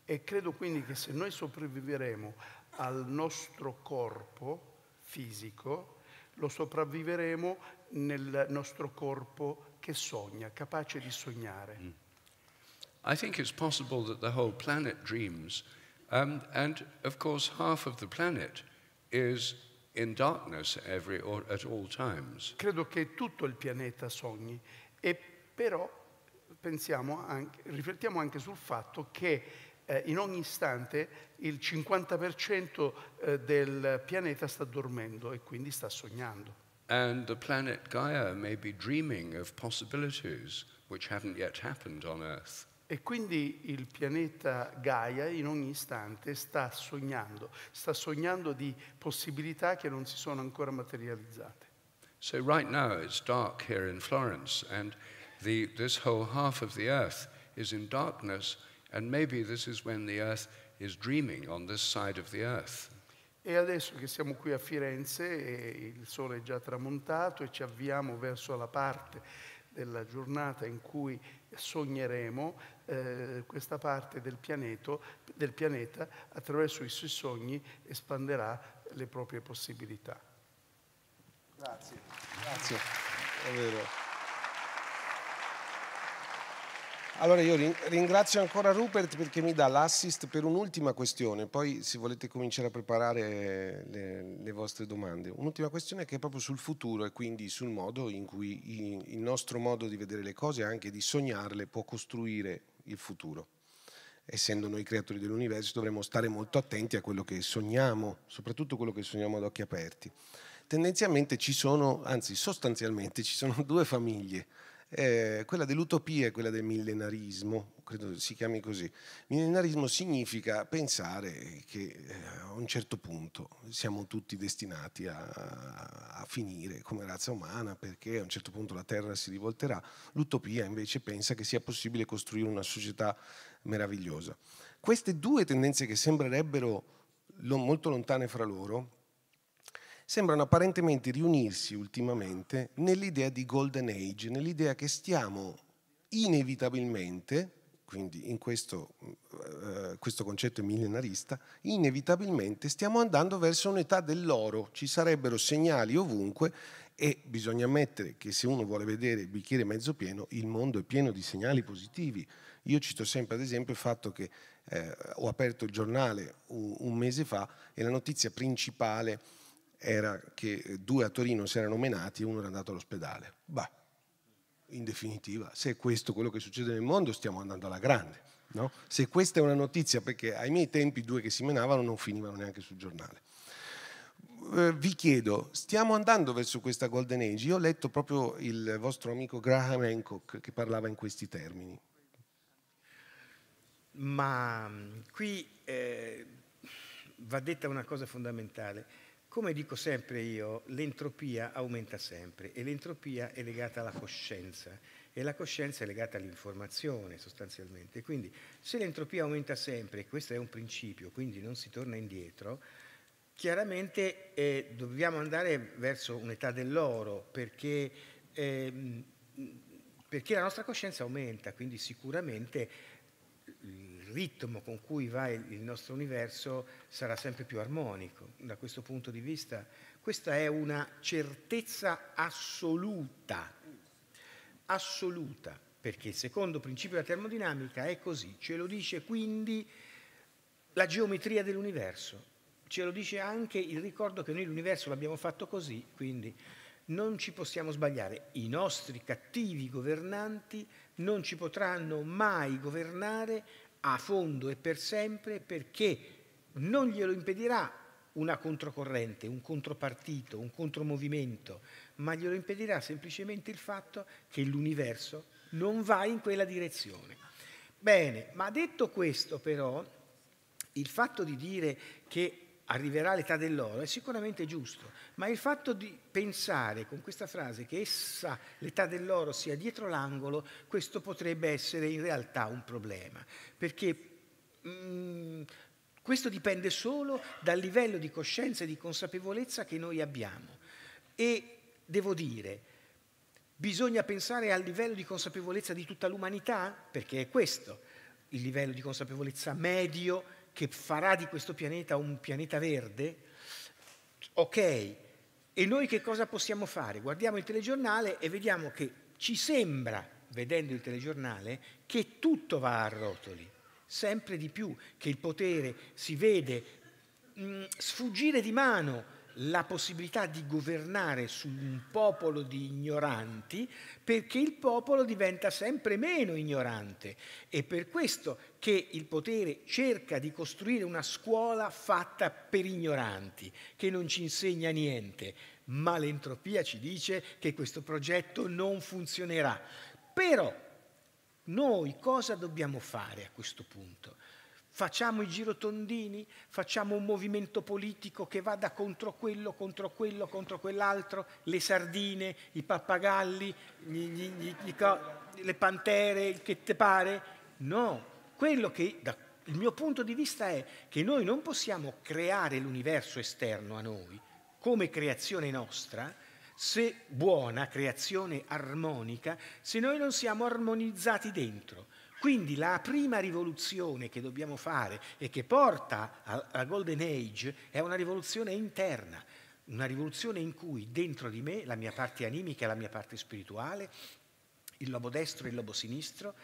E credo quindi che se noi sopravviveremo al nostro corpo fisico, lo sopravviveremo nel nostro corpo che sogna, capace di sognare. Mm. I think it's possible that the whole planet dreams. Um, and of course, half of the planet is in darkness every, or at all times. Credo che tutto il pianeta sogni, e però pensiamo anche, riflettiamo anche sul fatto che eh, in ogni istante il 50% eh, del pianeta sta dormendo e quindi sta sognando. And the planet Gaia may be dreaming of possibilities which haven't yet happened on Earth. E quindi il pianeta Gaia in ogni istante sta sognando, sta sognando di possibilità che non si sono ancora materializzate. So right now it's dark here in Florence and the, this whole half of the earth is in darkness and maybe this is when the earth is dreaming on this side of the earth. E adesso che siamo qui a Firenze e il sole è già tramontato e ci avviamo verso la parte della giornata in cui sogneremo eh, questa parte del, pianeto, del pianeta attraverso i suoi sogni espanderà le proprie possibilità. Grazie, grazie. Davvero. Allora io ringrazio ancora Rupert perché mi dà l'assist per un'ultima questione, poi se volete cominciare a preparare le, le vostre domande. Un'ultima questione che è proprio sul futuro e quindi sul modo in cui il nostro modo di vedere le cose e anche di sognarle può costruire il futuro. Essendo noi creatori dell'universo dovremmo stare molto attenti a quello che sogniamo, soprattutto quello che sogniamo ad occhi aperti. Tendenzialmente ci sono, anzi sostanzialmente ci sono *laughs* due famiglie eh, quella dell'utopia e quella del millenarismo, credo si chiami così. Millenarismo significa pensare che eh, a un certo punto siamo tutti destinati a, a, finire come razza umana perché a un certo punto la Terra si rivolterà. L'utopia invece pensa che sia possibile costruire una società meravigliosa. Queste due tendenze che sembrerebbero lo, molto lontane fra loro, sembrano apparentemente riunirsi ultimamente nell'idea di Golden Age, nell'idea che stiamo inevitabilmente, quindi in questo, uh, questo concetto è millenarista, inevitabilmente stiamo andando verso un'età dell'oro, ci sarebbero segnali ovunque e bisogna ammettere che se uno vuole vedere il bicchiere mezzo pieno, il mondo è pieno di segnali positivi. Io cito sempre ad esempio il fatto che eh, ho aperto il giornale un, un, mese fa e la notizia principale era che eh, due a Torino si erano menati e uno era andato all'ospedale. Bah, in definitiva, se è questo quello che succede nel mondo, stiamo andando alla grande. No? Se questa è una notizia, perché ai miei tempi due che si menavano non finivano neanche sul giornale. Eh, vi chiedo, stiamo andando verso questa Golden Age? Io ho letto proprio il vostro amico Graham Hancock che parlava in questi termini. Ma mm, qui eh, va detta una cosa fondamentale come dico sempre io, l'entropia aumenta sempre e l'entropia è legata alla coscienza e la coscienza è legata all'informazione sostanzialmente. Quindi se l'entropia aumenta sempre, e questo è un principio, quindi non si torna indietro, chiaramente eh, dobbiamo andare verso un'età dell'oro perché, eh, perché, la nostra coscienza aumenta, quindi sicuramente ritmo con cui va il nostro universo sarà sempre più armonico. Da questo punto di vista questa è una certezza assoluta, assoluta, perché il secondo principio della termodinamica è così, ce lo dice quindi la geometria dell'universo, ce lo dice anche il ricordo che noi l'universo l'abbiamo fatto così, quindi non ci possiamo sbagliare. I nostri cattivi governanti non ci potranno mai governare a fondo e per sempre perché non glielo impedirà una controcorrente, un contropartito, un contromovimento, ma glielo impedirà semplicemente il fatto che l'universo non va in quella direzione. Bene, ma detto questo però, il fatto di dire che arriverà l'età dell'oro è sicuramente giusto, ma il fatto di pensare con questa frase che essa, l'età dell'oro, sia dietro l'angolo, questo potrebbe essere in realtà un problema, perché mh, mm, questo dipende solo dal livello di coscienza e di consapevolezza che noi abbiamo. E devo dire, bisogna pensare al livello di consapevolezza di tutta l'umanità, perché è questo il livello di consapevolezza medio che farà di questo pianeta un pianeta verde, ok, e noi che cosa possiamo fare? Guardiamo il telegiornale e vediamo che ci sembra, vedendo il telegiornale, che tutto va a rotoli, sempre di più, che il potere si vede mh, mm, sfuggire di mano la possibilità di governare su un popolo di ignoranti perché il popolo diventa sempre meno ignorante. È per questo che il potere cerca di costruire una scuola fatta per ignoranti, che non ci insegna niente, ma l'entropia ci dice che questo progetto non funzionerà. Però noi cosa dobbiamo fare a questo punto? Facciamo i girotondini, facciamo un movimento politico che vada contro quello, contro quello, contro quell'altro, le sardine, i pappagalli, gli, gli, gli, le pantere, che te pare. No, quello che da, il mio punto di vista è che noi non possiamo creare l'universo esterno a noi come creazione nostra, se buona, creazione armonica, se noi non siamo armonizzati dentro. Quindi la prima rivoluzione che dobbiamo fare e che porta alla Golden Age è una rivoluzione interna, una rivoluzione in cui dentro di me la mia parte animica e la mia parte spirituale, il lobo destro e il lobo sinistro,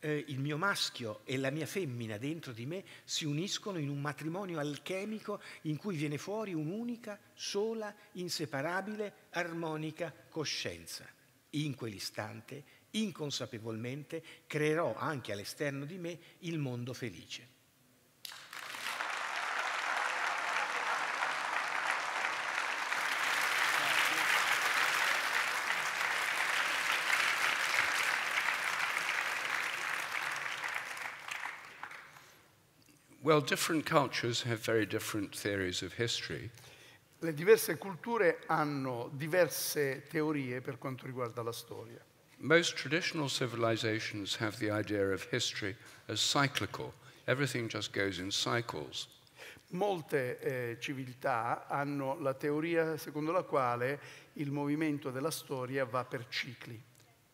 eh, il mio maschio e la mia femmina dentro di me si uniscono in un matrimonio alchemico in cui viene fuori un'unica, sola, inseparabile, armonica coscienza. In quell'istante inconsapevolmente creerò anche all'esterno di me il mondo felice. Well, different cultures have very different theories of history. Le diverse culture hanno diverse teorie per quanto riguarda la storia most traditional civilizations have the idea of history as cyclical. Everything just goes in cycles. Molte eh, civiltà hanno la teoria secondo la quale il movimento della storia va per cicli.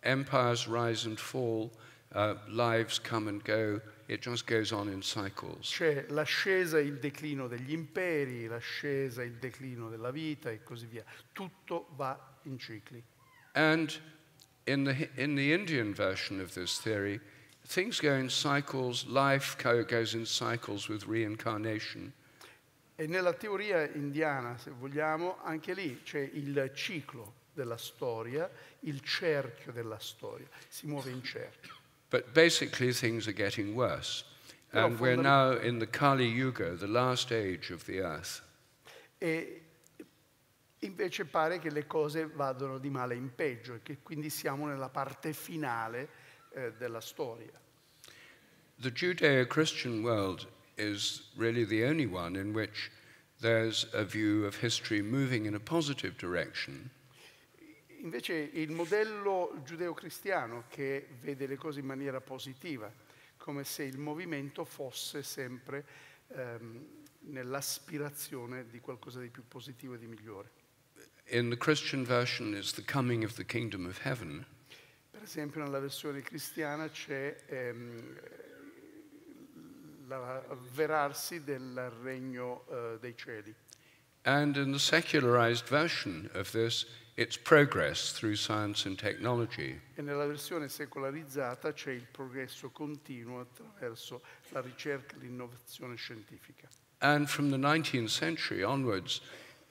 Empires rise and fall, uh, lives come and go, it just goes on in cycles. C'è l'ascesa e il declino degli imperi, l'ascesa e il declino della vita e così via. Tutto va in cicli. And in the, in the Indian version of this theory, things go in cycles, life goes in cycles with reincarnation. E nella teoria indiana, se vogliamo, anche lì c'è il ciclo della storia, il cerchio della storia, si muove in cerchio. But basically things are getting worse. and we're now in the Kali Yuga, the last age of the earth. E Invece pare che le cose vadano di male in peggio e che quindi siamo nella parte finale eh, della storia. The Judeo-Christian world is really the only one in which there's a view of history moving in a positive direction. Invece il modello giudeo-cristiano che vede le cose in maniera positiva, come se il movimento fosse sempre ehm, nell'aspirazione di qualcosa di più positivo e di migliore. in the Christian version is the coming of the kingdom of heaven. Per esempio nella versione cristiana c'è ehm, l'avverarsi del regno eh, dei cieli. And in the secularized version of this, it's progress through science and technology. E nella versione secolarizzata c'è il progresso continuo attraverso la ricerca e l'innovazione scientifica. And from the 19th century onwards,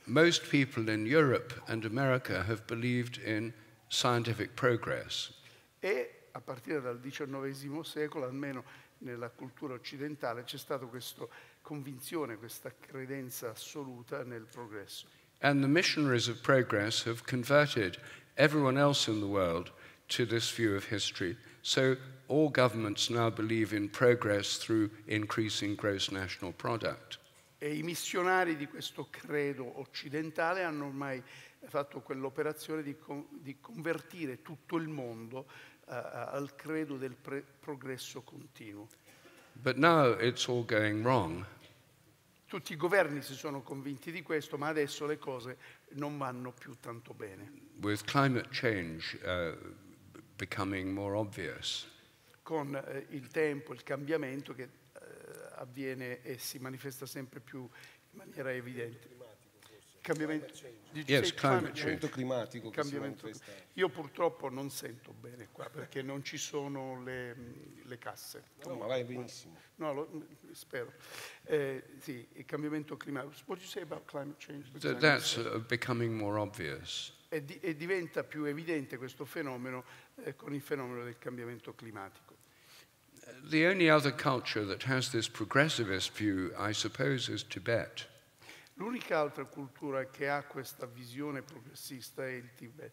most people in Europe and America have believed in scientific progress. E a partire dal XIX secolo, almeno nella cultura occidentale, c'è stata questa convinzione, questa credenza assoluta nel progresso. And the missionaries of progress have converted everyone else in the world to this view of history. So all governments now believe in progress through increasing gross national product. E i missionari di questo credo occidentale hanno ormai fatto quell'operazione di, di convertire tutto il mondo uh, al credo del progresso continuo. But now it's all going wrong. Tutti i governi si sono convinti di questo, ma adesso le cose non vanno più tanto bene. With climate change uh, becoming more obvious. Con uh, il tempo, il cambiamento che avviene e si manifesta sempre più in maniera evidente. Cambiamento, yes, climate climatico. Cambiamento. Io purtroppo non sento bene qua perché non ci sono le, le casse. No, no, ma vai benissimo. No, lo, spero. Eh, sì, il cambiamento climatico. What do you say about climate change? So that's uh, becoming more obvious. E, di, e, diventa più evidente questo fenomeno eh, con il fenomeno del cambiamento climatico. the only other culture that has this progressivist view, I suppose, is Tibet. L'unica altra cultura che ha questa visione progressista è il Tibet.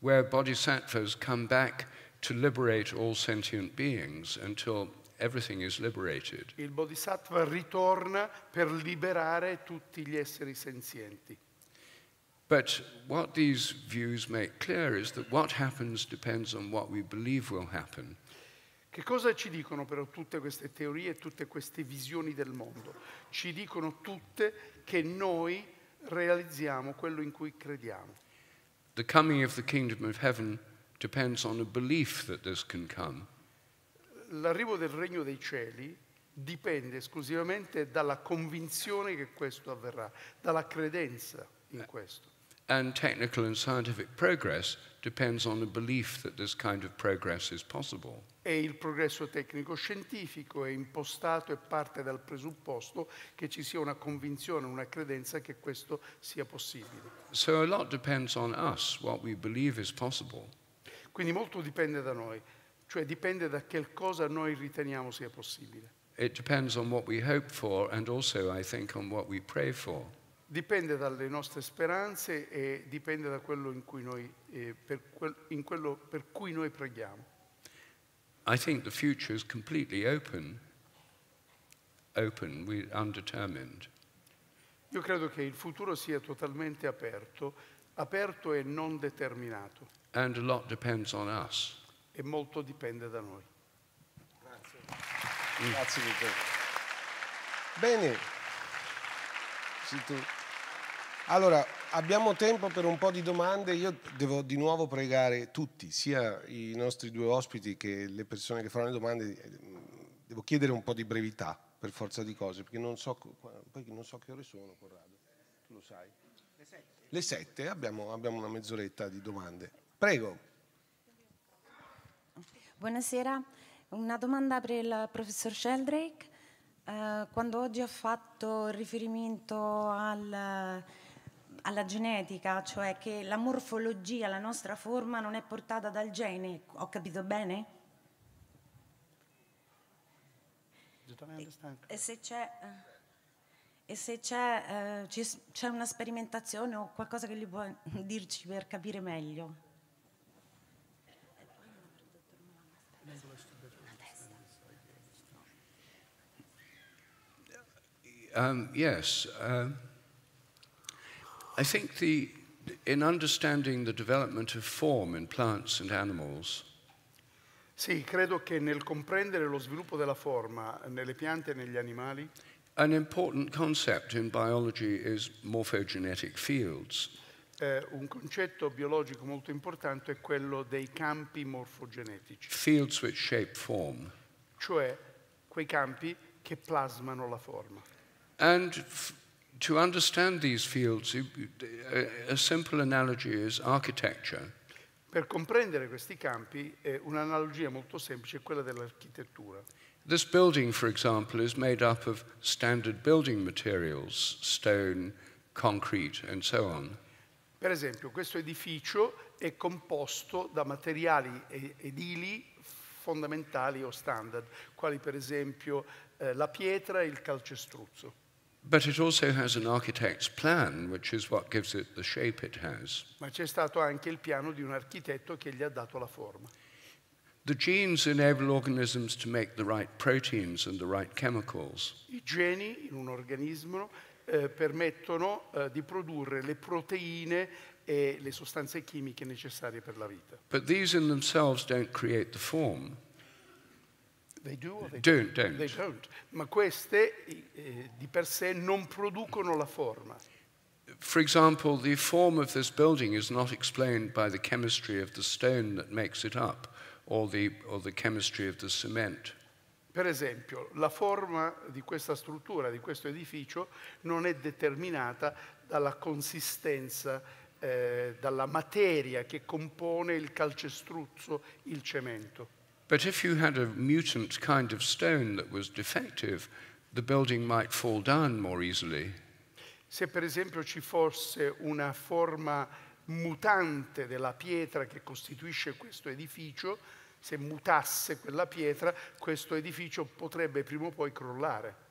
Where bodhisattvas come back to liberate all sentient beings until everything is liberated. Il bodhisattva ritorna per liberare tutti gli esseri senzienti. But what these views make clear is that what happens depends on what we believe will happen. Che cosa ci dicono però tutte queste teorie e tutte queste visioni del mondo? Ci dicono tutte che noi realizziamo quello in cui crediamo. The coming of the kingdom of heaven depends on a belief that this can come. L'arrivo del regno dei cieli dipende esclusivamente dalla convinzione che questo avverrà, dalla credenza in questo. And technical and scientific progress depends on a belief that this kind of progress is possible e il progresso tecnico-scientifico è impostato e parte dal presupposto che ci sia una convinzione, una credenza che questo sia possibile. So a lot depends on us, what we believe is possible. Quindi molto dipende da noi, cioè dipende da che cosa noi riteniamo sia possibile. It depends on what we hope for and also I think on what we pray for. Dipende dalle nostre speranze e dipende da quello in cui noi, eh, per, quel, in quello per cui noi preghiamo. I think the future is completely open, open, we undetermined. Io credo che il futuro sia totalmente aperto, aperto e non determinato. And a lot depends on us. E molto dipende da noi. Grazie. Mm. Grazie Bene. Allora, abbiamo tempo per un po' di domande. Io devo di nuovo pregare tutti, sia i nostri due ospiti che le persone che faranno le domande. Eh, devo chiedere un po' di brevità per forza di cose, perché non so, poi non so che ore sono, Corrado. Tu lo sai. Le sette. Le sette abbiamo, abbiamo una mezz'oretta di domande. Prego. Buonasera. Una domanda per il professor Sheldrake. Eh, quando oggi ha fatto riferimento al alla genetica, cioè che la morfologia, la nostra forma non è portata dal gene, ho capito bene? E, se c'è, eh, e se c'è, eh, c'è una sperimentazione o qualcosa che li può *laughs* dirci per capire meglio? Um, yes. Uh, i think the, in understanding the development of form in plants and animals, Sì, credo che nel comprendere lo sviluppo della forma nelle piante e negli animali, an important concept in biology is morphogenetic fields. eh, un concetto biologico molto importante è quello dei campi morfogenetici, fields which shape form. cioè quei campi che plasmano la forma. And f- to understand these fields, a simple analogy is architecture. Per comprendere questi campi, un'analogia molto semplice è quella dell'architettura. This building, for example, is made up of standard building materials, stone, concrete, and so on. Per esempio, questo edificio è composto da materiali edili fondamentali o standard, quali per esempio eh, la pietra e il calcestruzzo. But it also has an architect's plan, which is what gives it the shape it has. Ma c'è stato anche il piano di un architetto che gli ha dato la forma. The genes enable organisms to make the right proteins and the right chemicals. I geni in un organismo eh, permettono eh, di produrre le proteine e le sostanze chimiche necessarie per la vita. But these in themselves don't create the form. They do or they don't, don't. They don't. Ma queste eh, di per sé non producono la forma. For example, the form of this building is not explained by the chemistry of the stone that makes it up or the, or the chemistry of the cement. Per esempio, la forma di questa struttura, di questo edificio, non è determinata dalla consistenza, eh, dalla materia che compone il calcestruzzo, il cemento. But if you had a mutant kind of stone that was defective, the building might fall down more easily. Se per esempio ci fosse una forma mutante della pietra che costituisce questo edificio, se mutasse quella pietra, questo edificio potrebbe prima o poi crollare.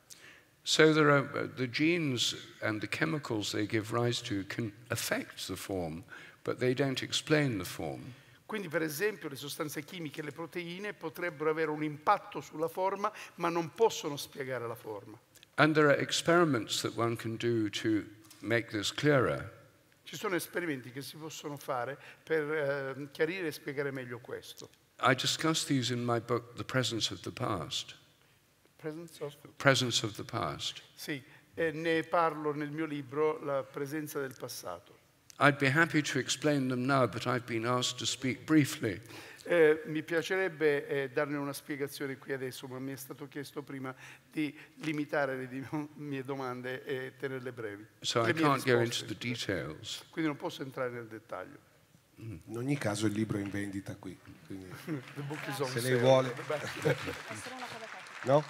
So there are, uh, the genes and the chemicals they give rise to can affect the form, but they don't explain the form. Quindi per esempio le sostanze chimiche e le proteine potrebbero avere un impatto sulla forma, ma non possono spiegare la forma. And there are experiments that one can do to make this clearer. Ci sono esperimenti che si possono fare per eh, chiarire e spiegare meglio questo. I discuss these in my book The Presence of the Past. Presence of, Presence of the Past. Sì, eh, ne parlo nel mio libro La presenza del passato. I'd be happy to explain them now, but I've been asked to speak briefly. Eh, mi piacerebbe eh, darne una spiegazione qui adesso, ma mi è stato chiesto prima di limitare le *laughs* mie domande e tenerle brevi. So Quindi non posso entrare nel dettaglio. Mm. In ogni caso il libro è in vendita qui. Quindi... *laughs* se lei vuole... *laughs* no?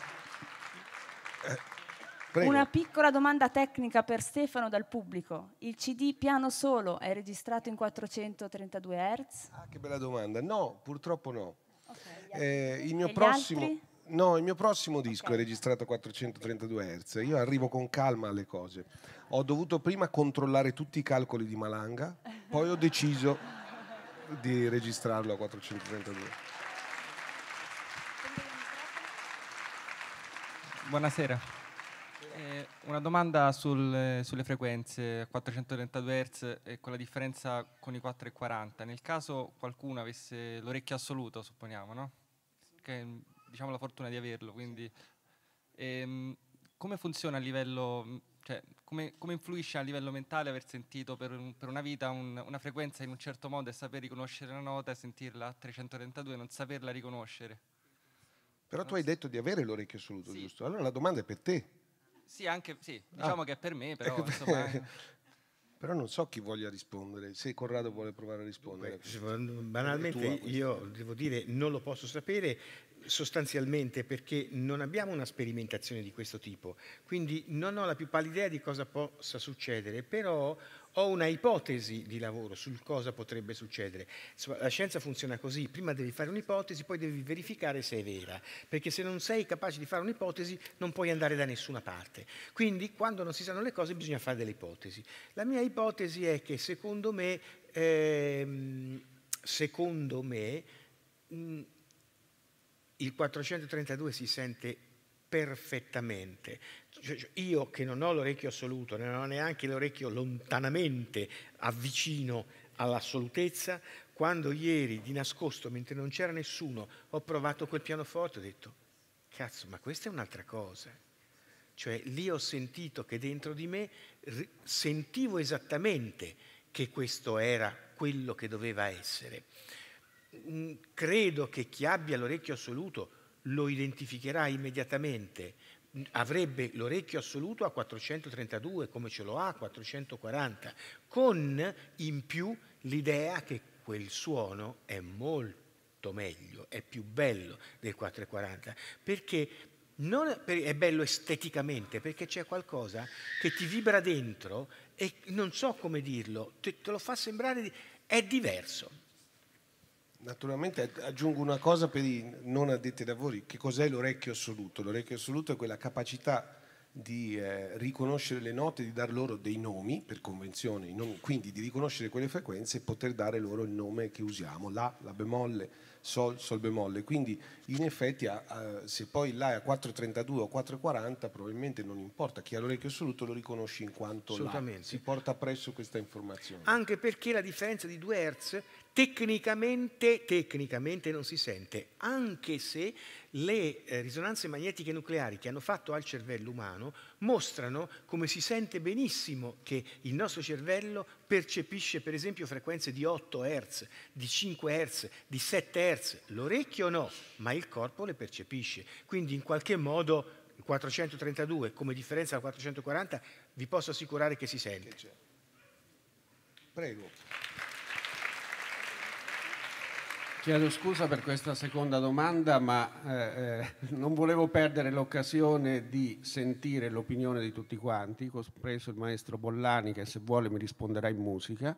Prego. Una piccola domanda tecnica per Stefano dal pubblico. Il CD piano solo è registrato in 432 Hz? Ah, che bella domanda. No, purtroppo no. Okay, eh, il, mio prossimo, no il mio prossimo... disco okay. è registrato a 432 Hz. Io arrivo con calma alle cose. Ho dovuto prima controllare tutti i calcoli di Malanga, poi ho deciso di registrarlo a 432. Buonasera. Eh, una domanda sul, sulle frequenze a 432 Hz e con la differenza con i 440. Nel caso qualcuno avesse l'orecchio assoluto, supponiamo, no? Che diciamo la fortuna di averlo, quindi ehm, come funziona a livello, cioè, come, come, influisce a livello mentale aver sentito per, un, per una vita un, una frequenza in un certo modo e saper riconoscere una nota e sentirla a 332 e non saperla riconoscere? Però tu hai detto di avere l'orecchio assoluto, sì. giusto? Allora la domanda è per te. Sì, anche, sì ah. diciamo ah. che è per me, *laughs* però... Insomma... *laughs* però non so chi voglia rispondere, se Corrado vuole provare a rispondere. banalmente io devo dire non lo posso sapere, sostanzialmente perché non abbiamo una sperimentazione di questo tipo, quindi non ho la più pallida idea di cosa possa succedere, però ho una ipotesi di lavoro sul cosa potrebbe succedere. la scienza funziona così, prima devi fare un'ipotesi, poi devi verificare se è vera, perché se non sei capace di fare un'ipotesi non puoi andare da nessuna parte. Quindi quando non si sanno le cose bisogna fare delle ipotesi. La mia ipotesi è che secondo me, ehm, secondo me mh, mm, il 432 si sente perfettamente cioè, cioè io che non ho l'orecchio assoluto, non ho neanche l'orecchio lontanamente avvicino all'assolutezza, quando ieri di nascosto, mentre non c'era nessuno, ho provato quel pianoforte, ho detto, cazzo, ma questa è un'altra cosa. Cioè lì ho sentito che dentro di me sentivo esattamente che questo era quello che doveva essere. Mm, credo che chi abbia l'orecchio assoluto lo identificherà immediatamente avrebbe l'orecchio assoluto a 432 come ce lo ha a 440, con in più l'idea che quel suono è molto meglio, è più bello del 440, perché è bello esteticamente, perché c'è qualcosa che ti vibra dentro e non so come dirlo, te, te lo fa sembrare, è diverso. Naturalmente eh, aggiungo una cosa per i non addetti ai lavori, che cos'è l'orecchio assoluto? L'orecchio assoluto è quella capacità di eh, riconoscere le note, di dar loro dei nomi per convenzione, nomi, quindi di riconoscere quelle frequenze e poter dare loro il nome che usiamo, la, la bemolle, sol, sol bemolle. Quindi in effetti a, a, se poi la è a 4,32 o 4,40 probabilmente non importa, chi ha l'orecchio assoluto lo riconosce in quanto la, si porta presso questa informazione. Anche perché la differenza di 2 Hz Tecnicamente, tecnicamente, non si sente, anche se le eh, risonanze magnetiche nucleari che hanno fatto al cervello umano mostrano come si sente benissimo che il nostro cervello percepisce per esempio frequenze di 8 Hz, di 5 Hz, di 7 Hz, l'orecchio no, ma il corpo le percepisce. Quindi in qualche modo il 432 come differenza dal 440 vi posso assicurare che si sente. Prego. Chiedo scusa per questa seconda domanda, ma eh, eh, non volevo perdere l'occasione di sentire l'opinione di tutti quanti, compreso il maestro Bollani che se vuole mi risponderà in musica,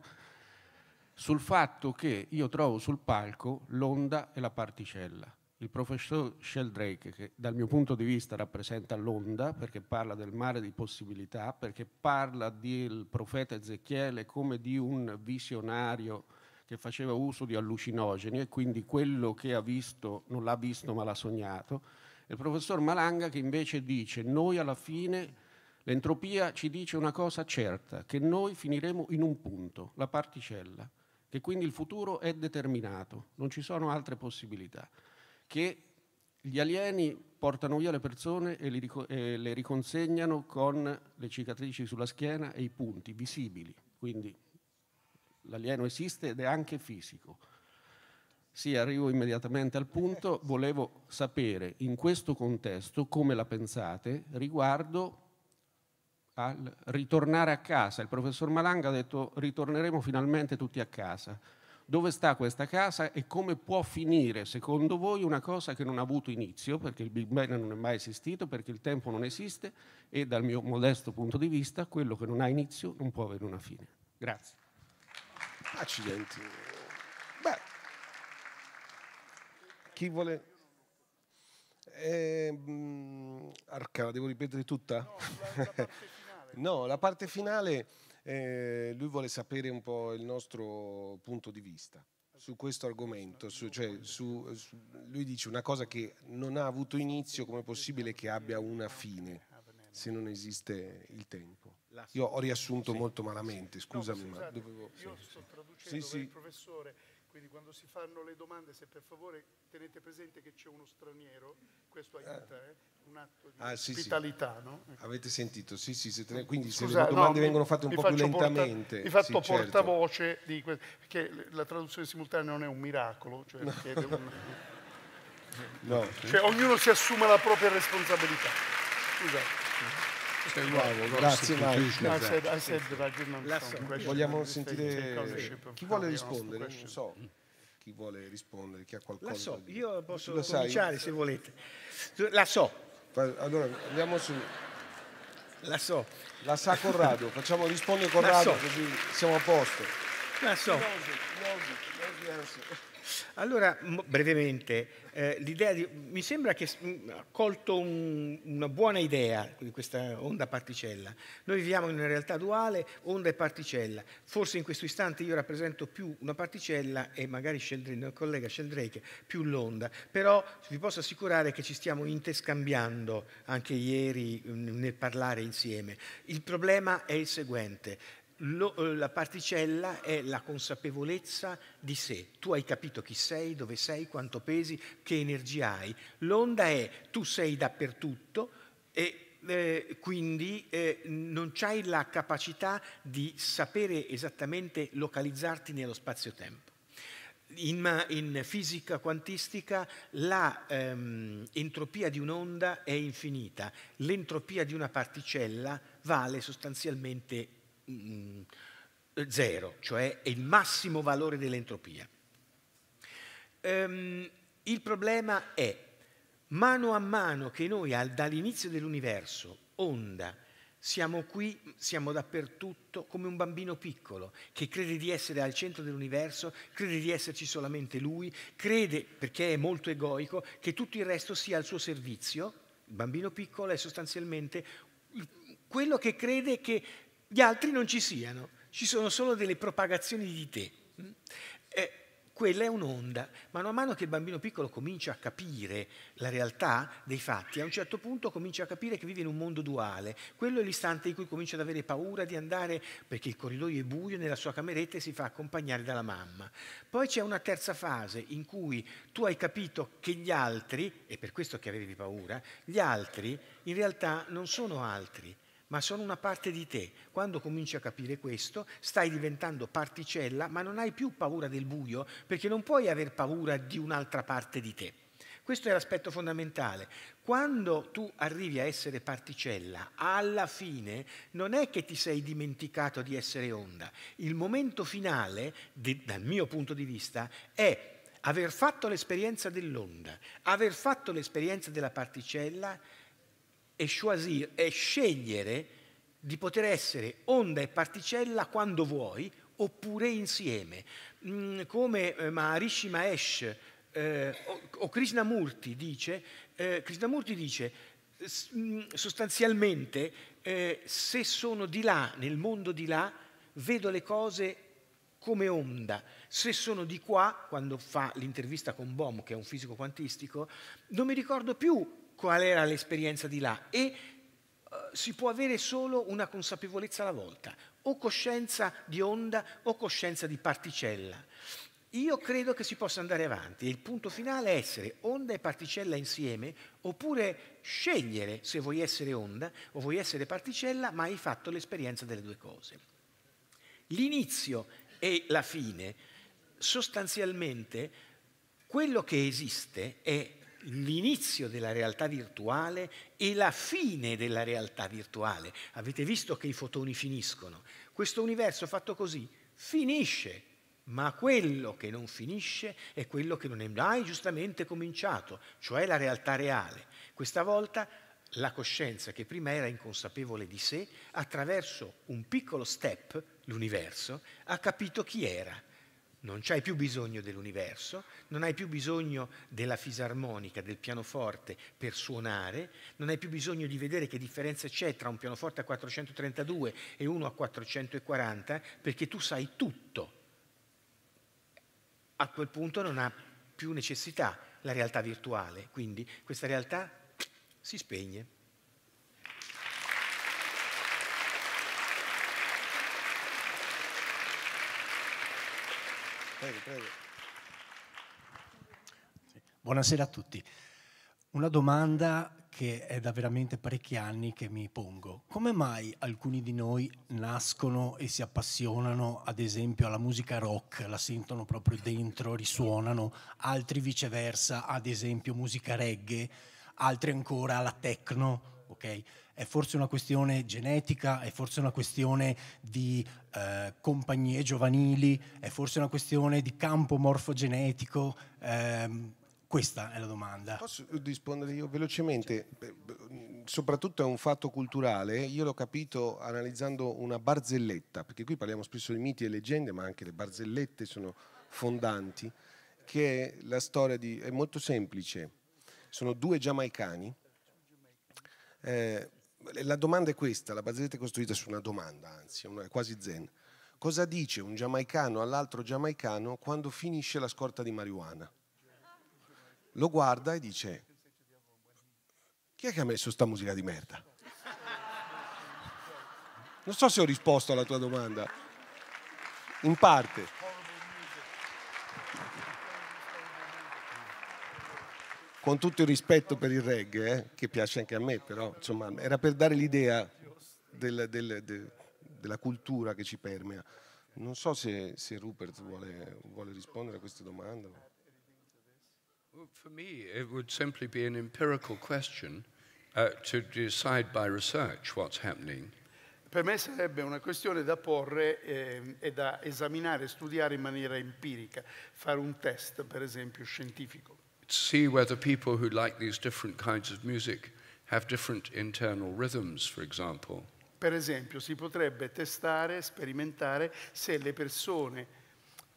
sul fatto che io trovo sul palco l'onda e la particella. Il professor Sheldrake, che dal mio punto di vista rappresenta l'onda, perché parla del mare di possibilità, perché parla del profeta Ezechiele come di un visionario che faceva uso di allucinogeni e quindi quello che ha visto non l'ha visto ma l'ha sognato, e il professor Malanga che invece dice noi alla fine l'entropia ci dice una cosa certa, che noi finiremo in un punto, la particella, che quindi il futuro è determinato, non ci sono altre possibilità, che gli alieni portano via le persone e le riconsegnano con le cicatrici sulla schiena e i punti visibili, quindi l'alieno esiste ed è anche fisico. Sì, arrivo immediatamente al punto, volevo sapere in questo contesto come la pensate riguardo al ritornare a casa. Il professor Malanga ha detto ritorneremo finalmente tutti a casa. Dove sta questa casa e come può finire, secondo voi, una cosa che non ha avuto inizio, perché il Big Bang non è mai esistito, perché il tempo non esiste e dal mio modesto punto di vista quello che non ha inizio non può avere una fine. Grazie. Accidenti. Beh, chi vuole... Eh, arca, la devo ripetere tutta? *laughs* No, la parte finale, eh, lui vuole sapere un po' il nostro punto di vista su questo argomento, su, cioè, su, su, lui dice una cosa che non ha avuto inizio, come è possibile che abbia una fine se non esiste il tempo? Io ho riassunto sì. molto malamente, scusami. No, scusate, ma dovevo... Io sto traducendo sì, il professore, quindi quando si fanno le domande, se per favore tenete presente che c'è uno straniero, questo eh. aiuta, eh. un atto di ah, ospitalità. No? Ecco. Avete sentito, sì, sì, se te... Mm, quindi Scusa, se le domande no, vengono fatte un po' più lentamente. Porta... Di fatto certo. portavoce di questo, perché la traduzione simultanea non è un miracolo, cioè richiede un... *laughs* *laughs* No. Cioè, ognuno si assume la propria responsabilità. Scusate. Wow, Grazie Mike. Vogliamo sentire chi vuole rispondere, non so chi vuole rispondere, chi ha qualcosa La so, io posso lo cominciare sai? se volete. La so. Allora, andiamo su... La so. La sa Corrado, facciamo rispondere Corrado so. così siamo a posto. La so. Close it, close allora, brevemente, eh, di, mi sembra che mm, ha colto un, una buona idea di questa onda particella. Noi viviamo in una realtà duale, onda e particella. Forse in questo istante io rappresento più una particella e magari Sheldrake, il mio collega Sheldrake più l'onda, però vi posso assicurare che ci stiamo interscambiando anche ieri mm, nel parlare insieme. Il problema è il seguente, lo, eh, la particella è la consapevolezza di sé. Tu hai capito chi sei, dove sei, quanto pesi, che energia hai. L'onda è tu sei dappertutto e eh, quindi eh, non hai la capacità di sapere esattamente localizzarti nello spazio-tempo. In, in, fisica quantistica l'entropia ehm, di un'onda è infinita, l'entropia di una particella vale sostanzialmente Mm, zero, cioè è il massimo valore dell'entropia. Ehm, il problema è, mano a mano che noi dall'inizio dell'universo, onda, siamo qui, siamo dappertutto come un bambino piccolo che crede di essere al centro dell'universo, crede di esserci solamente lui, crede, perché è molto egoico, che tutto il resto sia al suo servizio. Il bambino piccolo è sostanzialmente quello che crede che gli altri non ci siano, ci sono solo delle propagazioni di te. Mm? Eh, quella è un'onda. Man mano che il bambino piccolo comincia a capire la realtà dei fatti, a un certo punto comincia a capire che vive in un mondo duale. Quello è l'istante in cui comincia ad avere paura di andare, perché il corridoio è buio, nella sua cameretta e si fa accompagnare dalla mamma. Poi c'è una terza fase in cui tu hai capito che gli altri, e per questo che avevi paura, gli altri in realtà non sono altri, ma sono una parte di te. Quando cominci a capire questo, stai diventando particella, ma non hai più paura del buio, perché non puoi aver paura di un'altra parte di te. Questo è l'aspetto fondamentale. Quando tu arrivi a essere particella, alla fine non è che ti sei dimenticato di essere onda. Il momento finale, dal mio punto di vista, è aver fatto l'esperienza dell'onda, aver fatto l'esperienza della particella, e choisir è scegliere di poter essere onda e particella quando vuoi oppure insieme. Mm, come eh, Maharishi Mahesh eh, o Krishnamurti dice, eh, Krishnamurti dice mm, sostanzialmente eh, se sono di là, nel mondo di là, vedo le cose come onda. Se sono di qua, quando fa l'intervista con Bohm, che è un fisico quantistico, non mi ricordo più qual era l'esperienza di là e uh, si può avere solo una consapevolezza alla volta, o coscienza di onda o coscienza di particella. Io credo che si possa andare avanti e il punto finale è essere onda e particella insieme oppure scegliere se vuoi essere onda o vuoi essere particella, ma hai fatto l'esperienza delle due cose. L'inizio e la fine, sostanzialmente, quello che esiste è l'inizio della realtà virtuale e la fine della realtà virtuale. Avete visto che i fotoni finiscono. Questo universo fatto così finisce, ma quello che non finisce è quello che non è mai giustamente cominciato, cioè la realtà reale. Questa volta la coscienza che prima era inconsapevole di sé, attraverso un piccolo step, l'universo, ha capito chi era non c'hai più bisogno dell'universo, non hai più bisogno della fisarmonica, del pianoforte per suonare, non hai più bisogno di vedere che differenza c'è tra un pianoforte a 432 e uno a 440, perché tu sai tutto. A quel punto non ha più necessità la realtà virtuale, quindi questa realtà si spegne. Prego, prego. Buonasera a tutti. Una domanda che è da veramente parecchi anni che mi pongo. Come mai alcuni di noi nascono e si appassionano, ad esempio, alla musica rock, la sentono proprio dentro, risuonano, altri viceversa, ad esempio, musica reggae, altri ancora alla techno? okay? È forse una questione genetica, è forse una questione di eh, compagnie giovanili, è forse una questione di campo morfogenetico. Ehm, questa è la domanda. Posso rispondere io velocemente? Soprattutto è un fatto culturale, io l'ho capito analizzando una barzelletta, perché qui parliamo spesso di miti e leggende, ma anche le barzellette sono fondanti, che è la storia di... è molto semplice, sono due giamaicani eh, la domanda è questa, la barzelletta è costruita su una domanda, anzi, è quasi zen. Cosa dice un giamaicano all'altro giamaicano quando finisce la scorta di marijuana? Lo guarda e dice, chi è che ha messo sta musica di merda? Non so se ho risposto alla tua domanda, in parte. con tutto il rispetto per il reggae, eh, che piace anche a me, però insomma, era per dare l'idea del, del, de, della cultura che ci permea. Non so se, se Rupert vuole, vuole, rispondere a queste domande. For me it would simply question uh, to decide by research what's happening. Per me sarebbe una questione da porre eh, e da esaminare, studiare in maniera empirica, fare un test per esempio scientifico see whether people who like these different kinds of music have different internal rhythms, for example. Per esempio, si potrebbe testare, sperimentare se le persone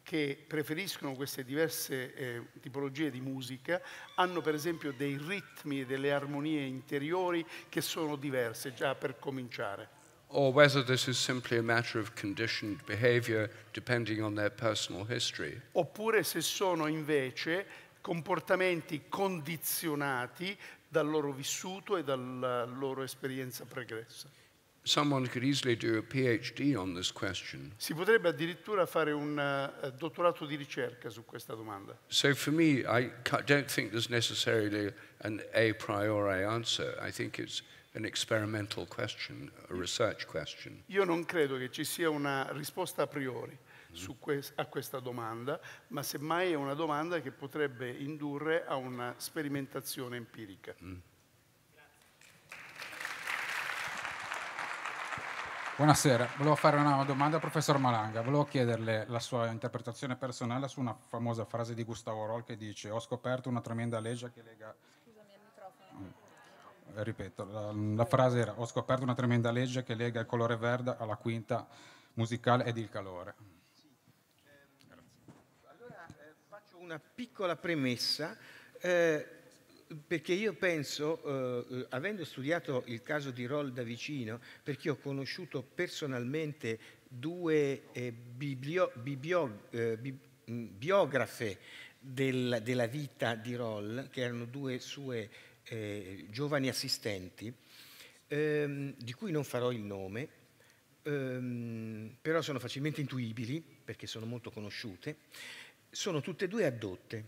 che preferiscono queste diverse eh, tipologie di musica hanno per esempio dei ritmi e delle armonie interiori che sono diverse già per cominciare. Or whether this is simply a matter of conditioned behavior depending on their personal history. Oppure se sono invece comportamenti condizionati dal loro vissuto e dalla eh, loro esperienza pregressa. Si potrebbe addirittura fare un eh, dottorato di ricerca su questa domanda. So for me I don't think there's necessarily an a priori answer. I think it's an experimental question, a research question. Io non credo che ci sia una risposta a priori que- a questa domanda, ma semmai è una domanda che potrebbe indurre a una sperimentazione empirica. Mm. Buonasera, volevo fare una domanda al professor Malanga, volevo chiederle la sua interpretazione personale su una famosa frase di Gustavo Roll che dice ho scoperto una tremenda legge che lega... Scusami il microfono. Mm. ripeto, la, la, frase era ho scoperto una tremenda legge che lega il colore verde alla quinta musicale ed il calore. una piccola premessa eh, perché io penso, eh, eh avendo studiato il caso di Roll da vicino, perché ho conosciuto personalmente due eh, biblio, biblio, eh, bi, mm, biografe del, della vita di Roll, che erano due sue eh, giovani assistenti, ehm, di cui non farò il nome, ehm, però sono facilmente intuibili perché sono molto conosciute sono tutte e due addotte.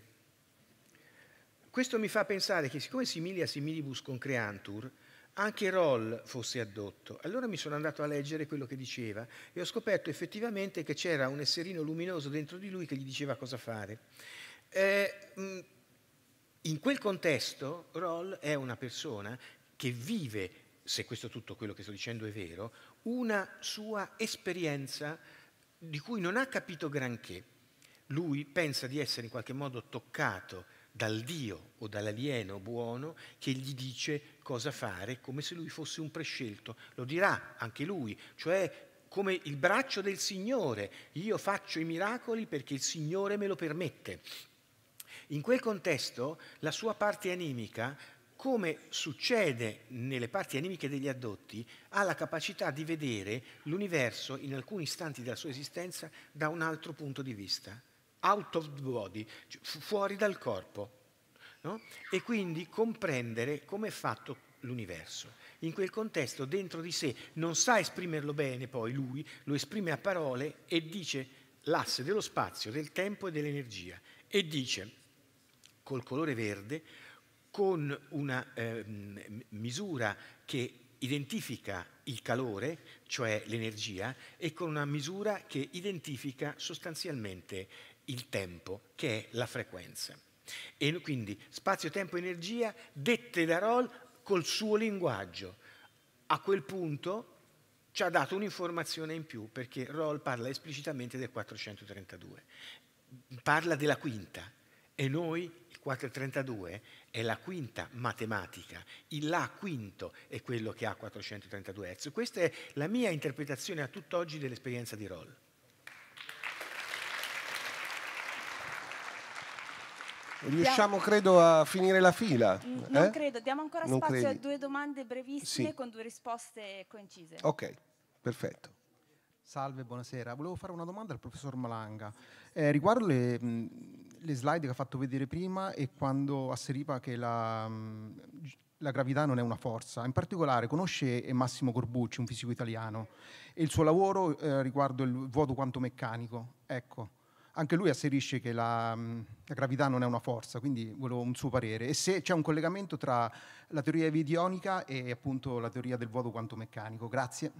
Questo mi fa pensare che siccome similia similibus con concreantur, anche Roll fosse addotto. Allora mi sono andato a leggere quello che diceva e ho scoperto effettivamente che c'era un esserino luminoso dentro di lui che gli diceva cosa fare. Eh, mm, in quel contesto Roll è una persona che vive, se questo tutto quello che sto dicendo è vero, una sua esperienza di cui non ha capito granché lui pensa di essere in qualche modo toccato dal Dio o dall'alieno buono che gli dice cosa fare, come se lui fosse un prescelto. Lo dirà anche lui, cioè come il braccio del Signore. Io faccio i miracoli perché il Signore me lo permette. In quel contesto la sua parte animica come succede nelle parti animiche degli addotti, ha la capacità di vedere l'universo in alcuni istanti della sua esistenza da un altro punto di vista out of the body, cioè fuori dal corpo. No? E quindi comprendere come è fatto l'universo. In quel contesto, dentro di sé, non sa esprimerlo bene poi lui, lo esprime a parole e dice l'asse dello spazio, del tempo e dell'energia. E dice, col colore verde, con una eh, misura che identifica il calore, cioè l'energia, e con una misura che identifica sostanzialmente il tempo, che è la frequenza. E quindi spazio, tempo, energia, dette da Roll col suo linguaggio. A quel punto ci ha dato un'informazione in più, perché Roll parla esplicitamente del 432, parla della quinta, e noi il 432 è la quinta matematica, il La quinto è quello che ha 432 Hz. Questa è la mia interpretazione a tutt'oggi dell'esperienza di Roll. Riusciamo, credo, a finire la fila. N- mm, eh? non credo, diamo ancora non spazio credi. a due domande brevissime sì. con due risposte concise. Ok, perfetto. Salve, buonasera. Volevo fare una domanda al professor Malanga. Eh, riguardo le, mm, le, slide che ha fatto vedere prima e quando asseriva che la, mm, la gravità non è una forza. In particolare conosce Massimo Corbucci, un fisico italiano, e il suo lavoro eh, riguardo il vuoto quanto meccanico. Ecco anche lui asserisce che la, mm, la, gravità non è una forza, quindi volevo un suo parere. E se c'è un collegamento tra la teoria evidionica e appunto la teoria del vuoto quanto meccanico. Grazie.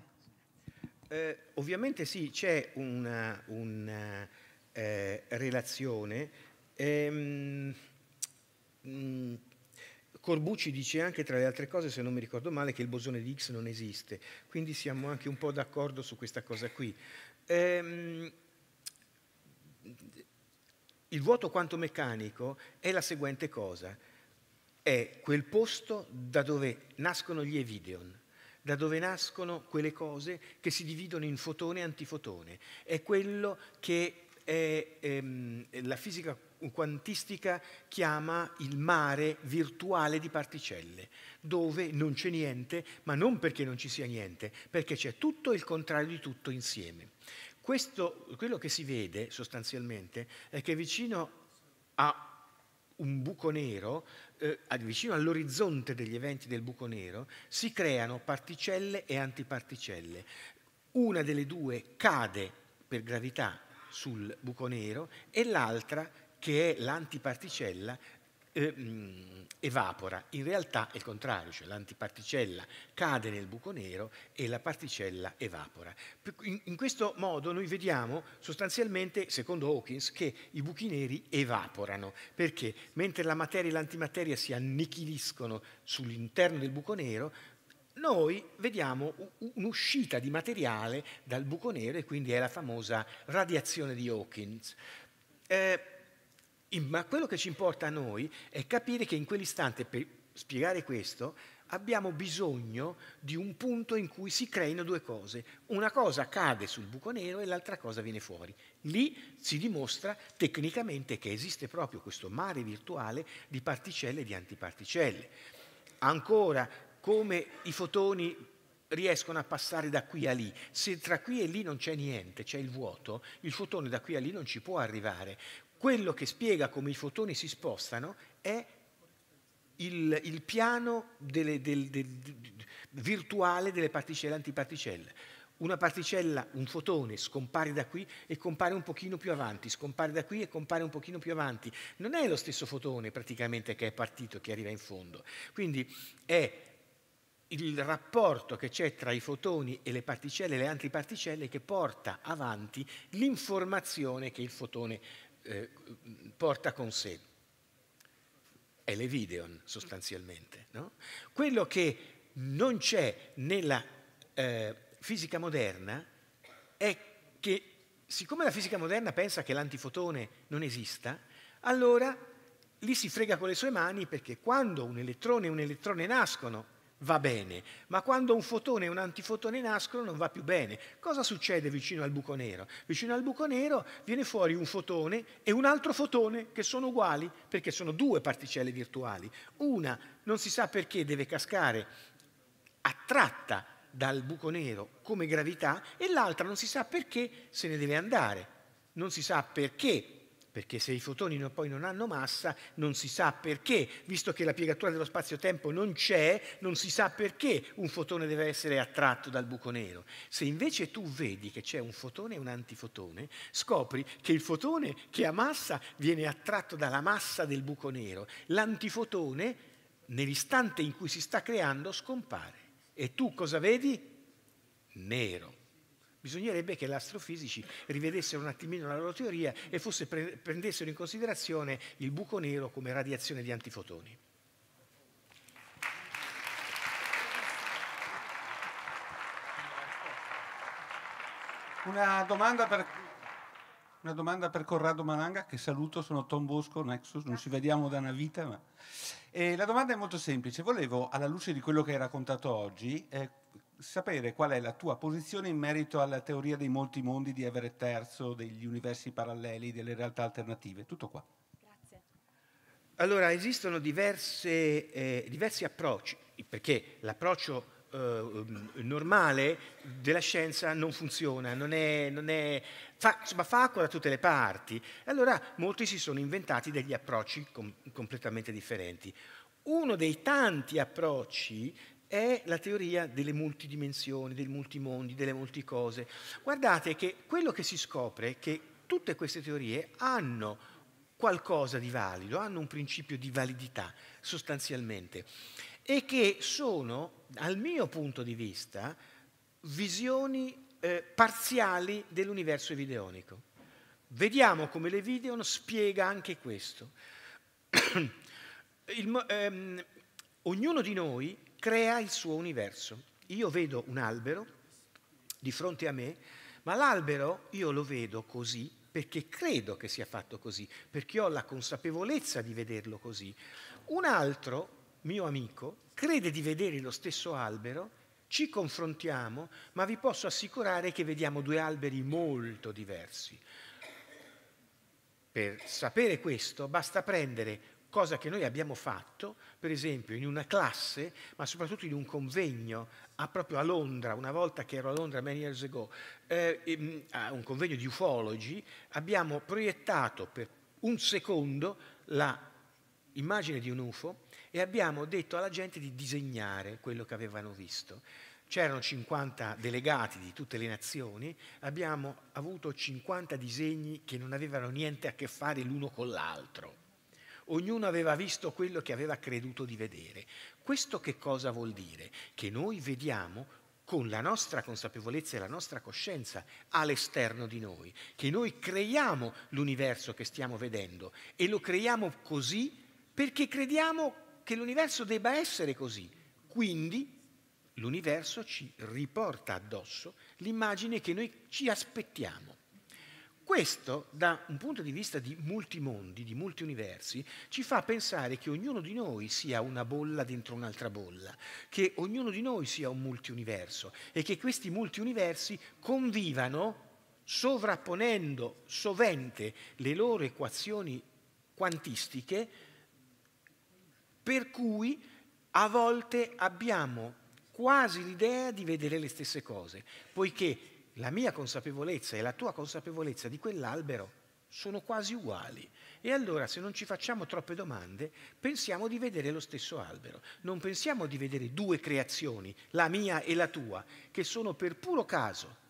Eh, ovviamente sì, c'è una, una eh, relazione. Ehm, mh, mm, Corbucci dice anche, tra le altre cose, se non mi ricordo male, che il bosone di X non esiste, quindi siamo anche un po' d'accordo su questa cosa qui. Ehm, il vuoto quanto meccanico è la seguente cosa, è quel posto da dove nascono gli evideon, da dove nascono quelle cose che si dividono in fotone e antifotone, è quello che è, ehm, la fisica quantistica chiama il mare virtuale di particelle, dove non c'è niente, ma non perché non ci sia niente, perché c'è tutto il contrario di tutto insieme. Questo, quello che si vede sostanzialmente è che vicino a un buco nero, eh, vicino all'orizzonte degli eventi del buco nero, si creano particelle e antiparticelle. Una delle due cade per gravità sul buco nero e l'altra, che è l'antiparticella, eh, evapora, in realtà è il contrario, cioè l'antiparticella cade nel buco nero e la particella evapora. In, in questo modo noi vediamo sostanzialmente, secondo Hawkins, che i buchi neri evaporano, perché mentre la materia e l'antimateria si annichiliscono sull'interno del buco nero, noi vediamo un'uscita di materiale dal buco nero e quindi è la famosa radiazione di Hawkins. Eh, ma quello che ci importa a noi è capire che in quell'istante, per spiegare questo, abbiamo bisogno di un punto in cui si creino due cose. Una cosa cade sul buco nero e l'altra cosa viene fuori. Lì si dimostra tecnicamente che esiste proprio questo mare virtuale di particelle e di antiparticelle. Ancora, come i fotoni riescono a passare da qui a lì. Se tra qui e lì non c'è niente, c'è il vuoto, il fotone da qui a lì non ci può arrivare. Quello che spiega come i fotoni si spostano è il, il piano delle, del, del, del, virtuale delle particelle antiparticelle. Una particella, un fotone, scompare da qui e compare un pochino più avanti, scompare da qui e compare un pochino più avanti. Non è lo stesso fotone praticamente che è partito, che arriva in fondo. Quindi è il rapporto che c'è tra i fotoni e le particelle le antiparticelle che porta avanti l'informazione che il fotone eh, porta con sé. È l'Evideon sostanzialmente. No? Quello che non c'è nella eh, fisica moderna è che siccome la fisica moderna pensa che l'antifotone non esista, allora lì si frega con le sue mani perché quando un elettrone e un elettrone nascono, va bene, ma quando un fotone e un antifotone nascono non va più bene. Cosa succede vicino al buco nero? Vicino al buco nero viene fuori un fotone e un altro fotone che sono uguali perché sono due particelle virtuali. Una non si sa perché deve cascare attratta dal buco nero come gravità e l'altra non si sa perché se ne deve andare. Non si sa perché perché se i fotoni no, poi non hanno massa non si sa perché, visto che la piegatura dello spazio-tempo non c'è, non si sa perché un fotone deve essere attratto dal buco nero. Se invece tu vedi che c'è un fotone e un antifotone, scopri che il fotone che ha massa viene attratto dalla massa del buco nero, l'antifotone nell'istante in cui si sta creando scompare. E tu cosa vedi? Nero. Bisognerebbe che gli astrofisici rivedessero un attimino la loro teoria e fosse, prendessero in considerazione il buco nero come radiazione di antifotoni. Una domanda, per, una domanda per, Corrado Malanga, che saluto, sono Tom Bosco, Nexus, non ci vediamo da una vita, ma... E eh, la domanda è molto semplice, volevo, alla luce di quello che hai raccontato oggi, eh, sapere qual è la tua posizione in merito alla teoria dei molti mondi di Everett Terzo, degli universi paralleli, delle realtà alternative. Tutto qua. Grazie. Allora, esistono diverse, eh, diversi approcci, perché l'approccio eh, normale della scienza non funziona, non è, non è, fa, insomma, fa acqua da tutte le parti. Allora molti si sono inventati degli approcci com completamente differenti. Uno dei tanti approcci è la teoria delle multidimensioni, dei multimondi, delle multicose. Guardate che quello che si scopre è che tutte queste teorie hanno qualcosa di valido, hanno un principio di validità sostanzialmente e che sono, dal mio punto di vista, visioni eh, parziali dell'universo videonico. Vediamo come le video spiega anche questo. *coughs* Il, ehm, ognuno di noi crea il suo universo. Io vedo un albero di fronte a me, ma l'albero io lo vedo così perché credo che sia fatto così, perché ho la consapevolezza di vederlo così. Un altro mio amico crede di vedere lo stesso albero, ci confrontiamo, ma vi posso assicurare che vediamo due alberi molto diversi. Per sapere questo basta prendere cosa che noi abbiamo fatto, per esempio, in una classe, ma soprattutto in un convegno a, proprio a Londra, una volta che ero a Londra many years ago, eh, a un convegno di ufologi, abbiamo proiettato per un secondo l'immagine di un UFO e abbiamo detto alla gente di disegnare quello che avevano visto. C'erano 50 delegati di tutte le nazioni, abbiamo avuto 50 disegni che non avevano niente a che fare l'uno con l'altro ognuno aveva visto quello che aveva creduto di vedere. Questo che cosa vuol dire? Che noi vediamo con la nostra consapevolezza e la nostra coscienza all'esterno di noi, che noi creiamo l'universo che stiamo vedendo e lo creiamo così perché crediamo che l'universo debba essere così. Quindi l'universo ci riporta addosso l'immagine che noi ci aspettiamo. Questo, da un punto di vista di multimondi, di molti ci fa pensare che ognuno di noi sia una bolla dentro un'altra bolla, che ognuno di noi sia un multiuniverso e che questi multiuniversi convivano sovrapponendo sovente le loro equazioni quantistiche, per cui a volte abbiamo quasi l'idea di vedere le stesse cose, poiché la mia consapevolezza e la tua consapevolezza di quell'albero sono quasi uguali. E allora se non ci facciamo troppe domande, pensiamo di vedere lo stesso albero. Non pensiamo di vedere due creazioni, la mia e la tua, che sono per puro caso,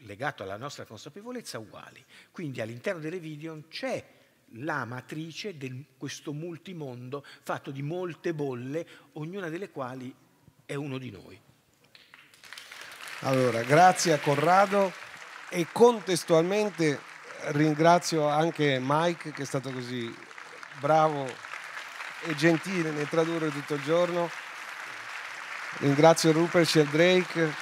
legato alla nostra consapevolezza, uguali. Quindi all'interno delle video c'è la matrice di questo multimondo fatto di molte bolle, ognuna delle quali è uno di noi. Allora, grazie a Corrado e contestualmente ringrazio anche Mike che è stato così bravo e gentile nel tradurre tutto il giorno. Ringrazio Rupert Sheldrake,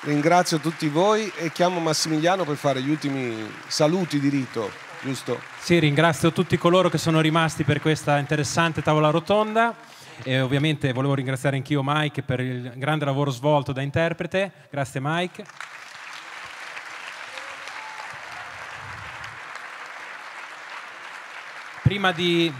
ringrazio tutti voi e chiamo Massimiliano per fare gli ultimi saluti di rito, giusto? Sì, ringrazio tutti coloro che sono rimasti per questa interessante tavola rotonda e ovviamente volevo ringraziare anch'io Mike per il grande lavoro svolto da interprete, grazie Mike. Prima di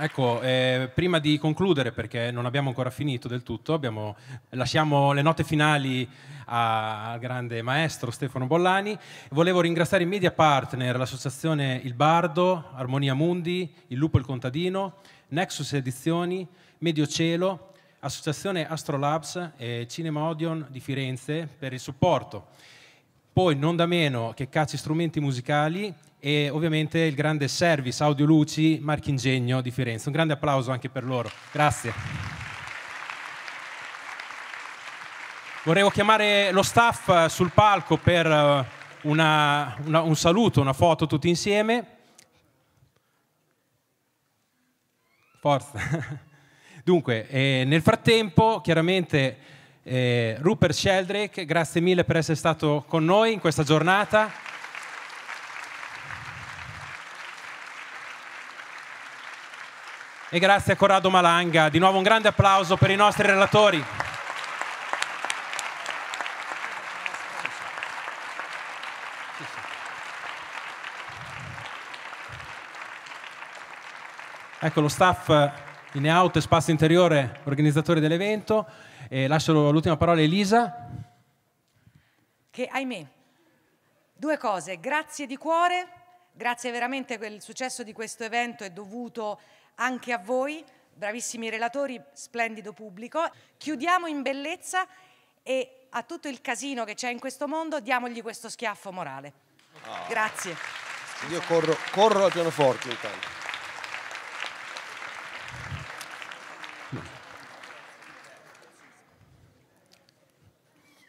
Ecco, eh, prima di concludere, perché non abbiamo ancora finito del tutto, abbiamo, lasciamo le note finali al grande maestro Stefano Bollani. Volevo ringraziare i media partner, l'associazione Il Bardo, Armonia Mundi, Il Lupo e il Contadino, Nexus Edizioni, Medio Cielo, Associazione Astrolabs e Cinema Odion di Firenze per il supporto. Poi non da meno che Cacci Strumenti Musicali e ovviamente il grande service Audio Luci Marchingegno di Firenze. Un grande applauso anche per loro. Grazie. Vorrei chiamare lo staff sul palco per eh, una, una, un saluto, una foto tutti insieme. Forza. *laughs* Dunque, eh, nel frattempo, chiaramente, eh, Rupert Sheldrake, grazie mille per essere stato con noi in questa giornata. E grazie a Corrado Malanga. Di nuovo un grande applauso per i nostri relatori. Ecco lo staff in out e spazio interiore, organizzatore dell'evento. E lascio l'ultima parola a Elisa. Che ahimè, due cose, grazie di cuore, grazie veramente per il successo di questo evento è dovuto anche a voi, bravissimi relatori, splendido pubblico. Chiudiamo in bellezza e a tutto il casino che c'è in questo mondo diamogli questo schiaffo morale. Oh. Grazie. Io corro, corro al pianoforte intanto.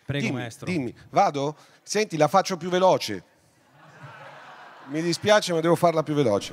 Prego, dimmi, maestro. Dimmi, vado? Senti, la faccio più veloce. Mi dispiace, ma devo farla più veloce.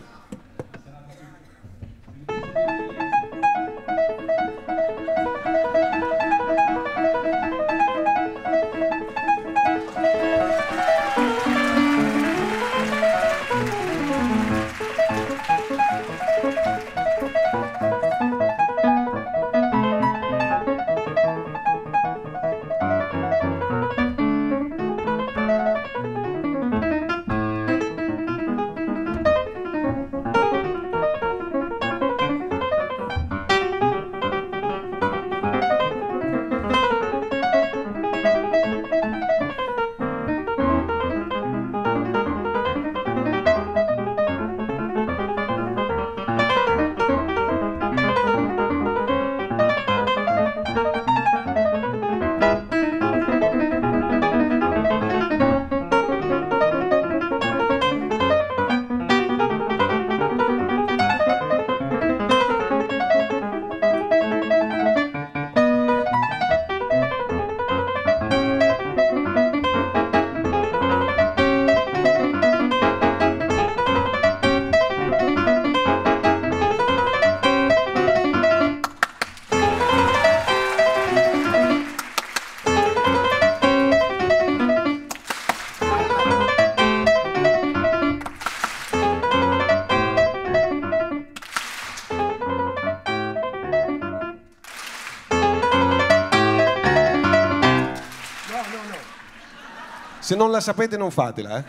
Se non la sapete non fatela, eh.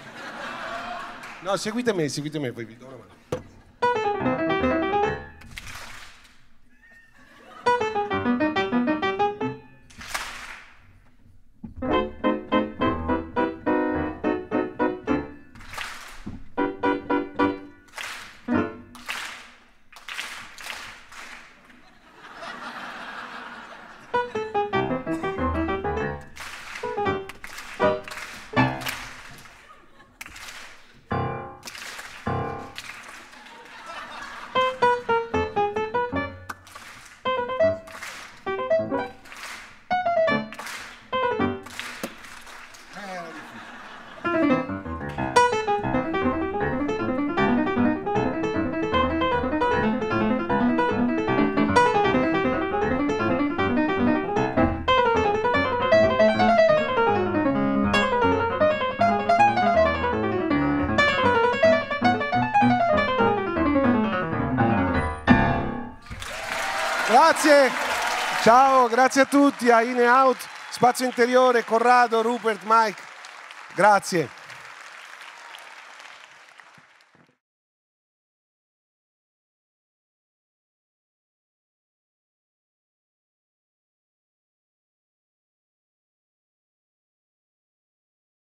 No, seguitemi, seguitemi, poi vi do Grazie, ciao, grazie a tutti, a In e Out, Spazio Interiore, Corrado, Rupert, Mike. Grazie.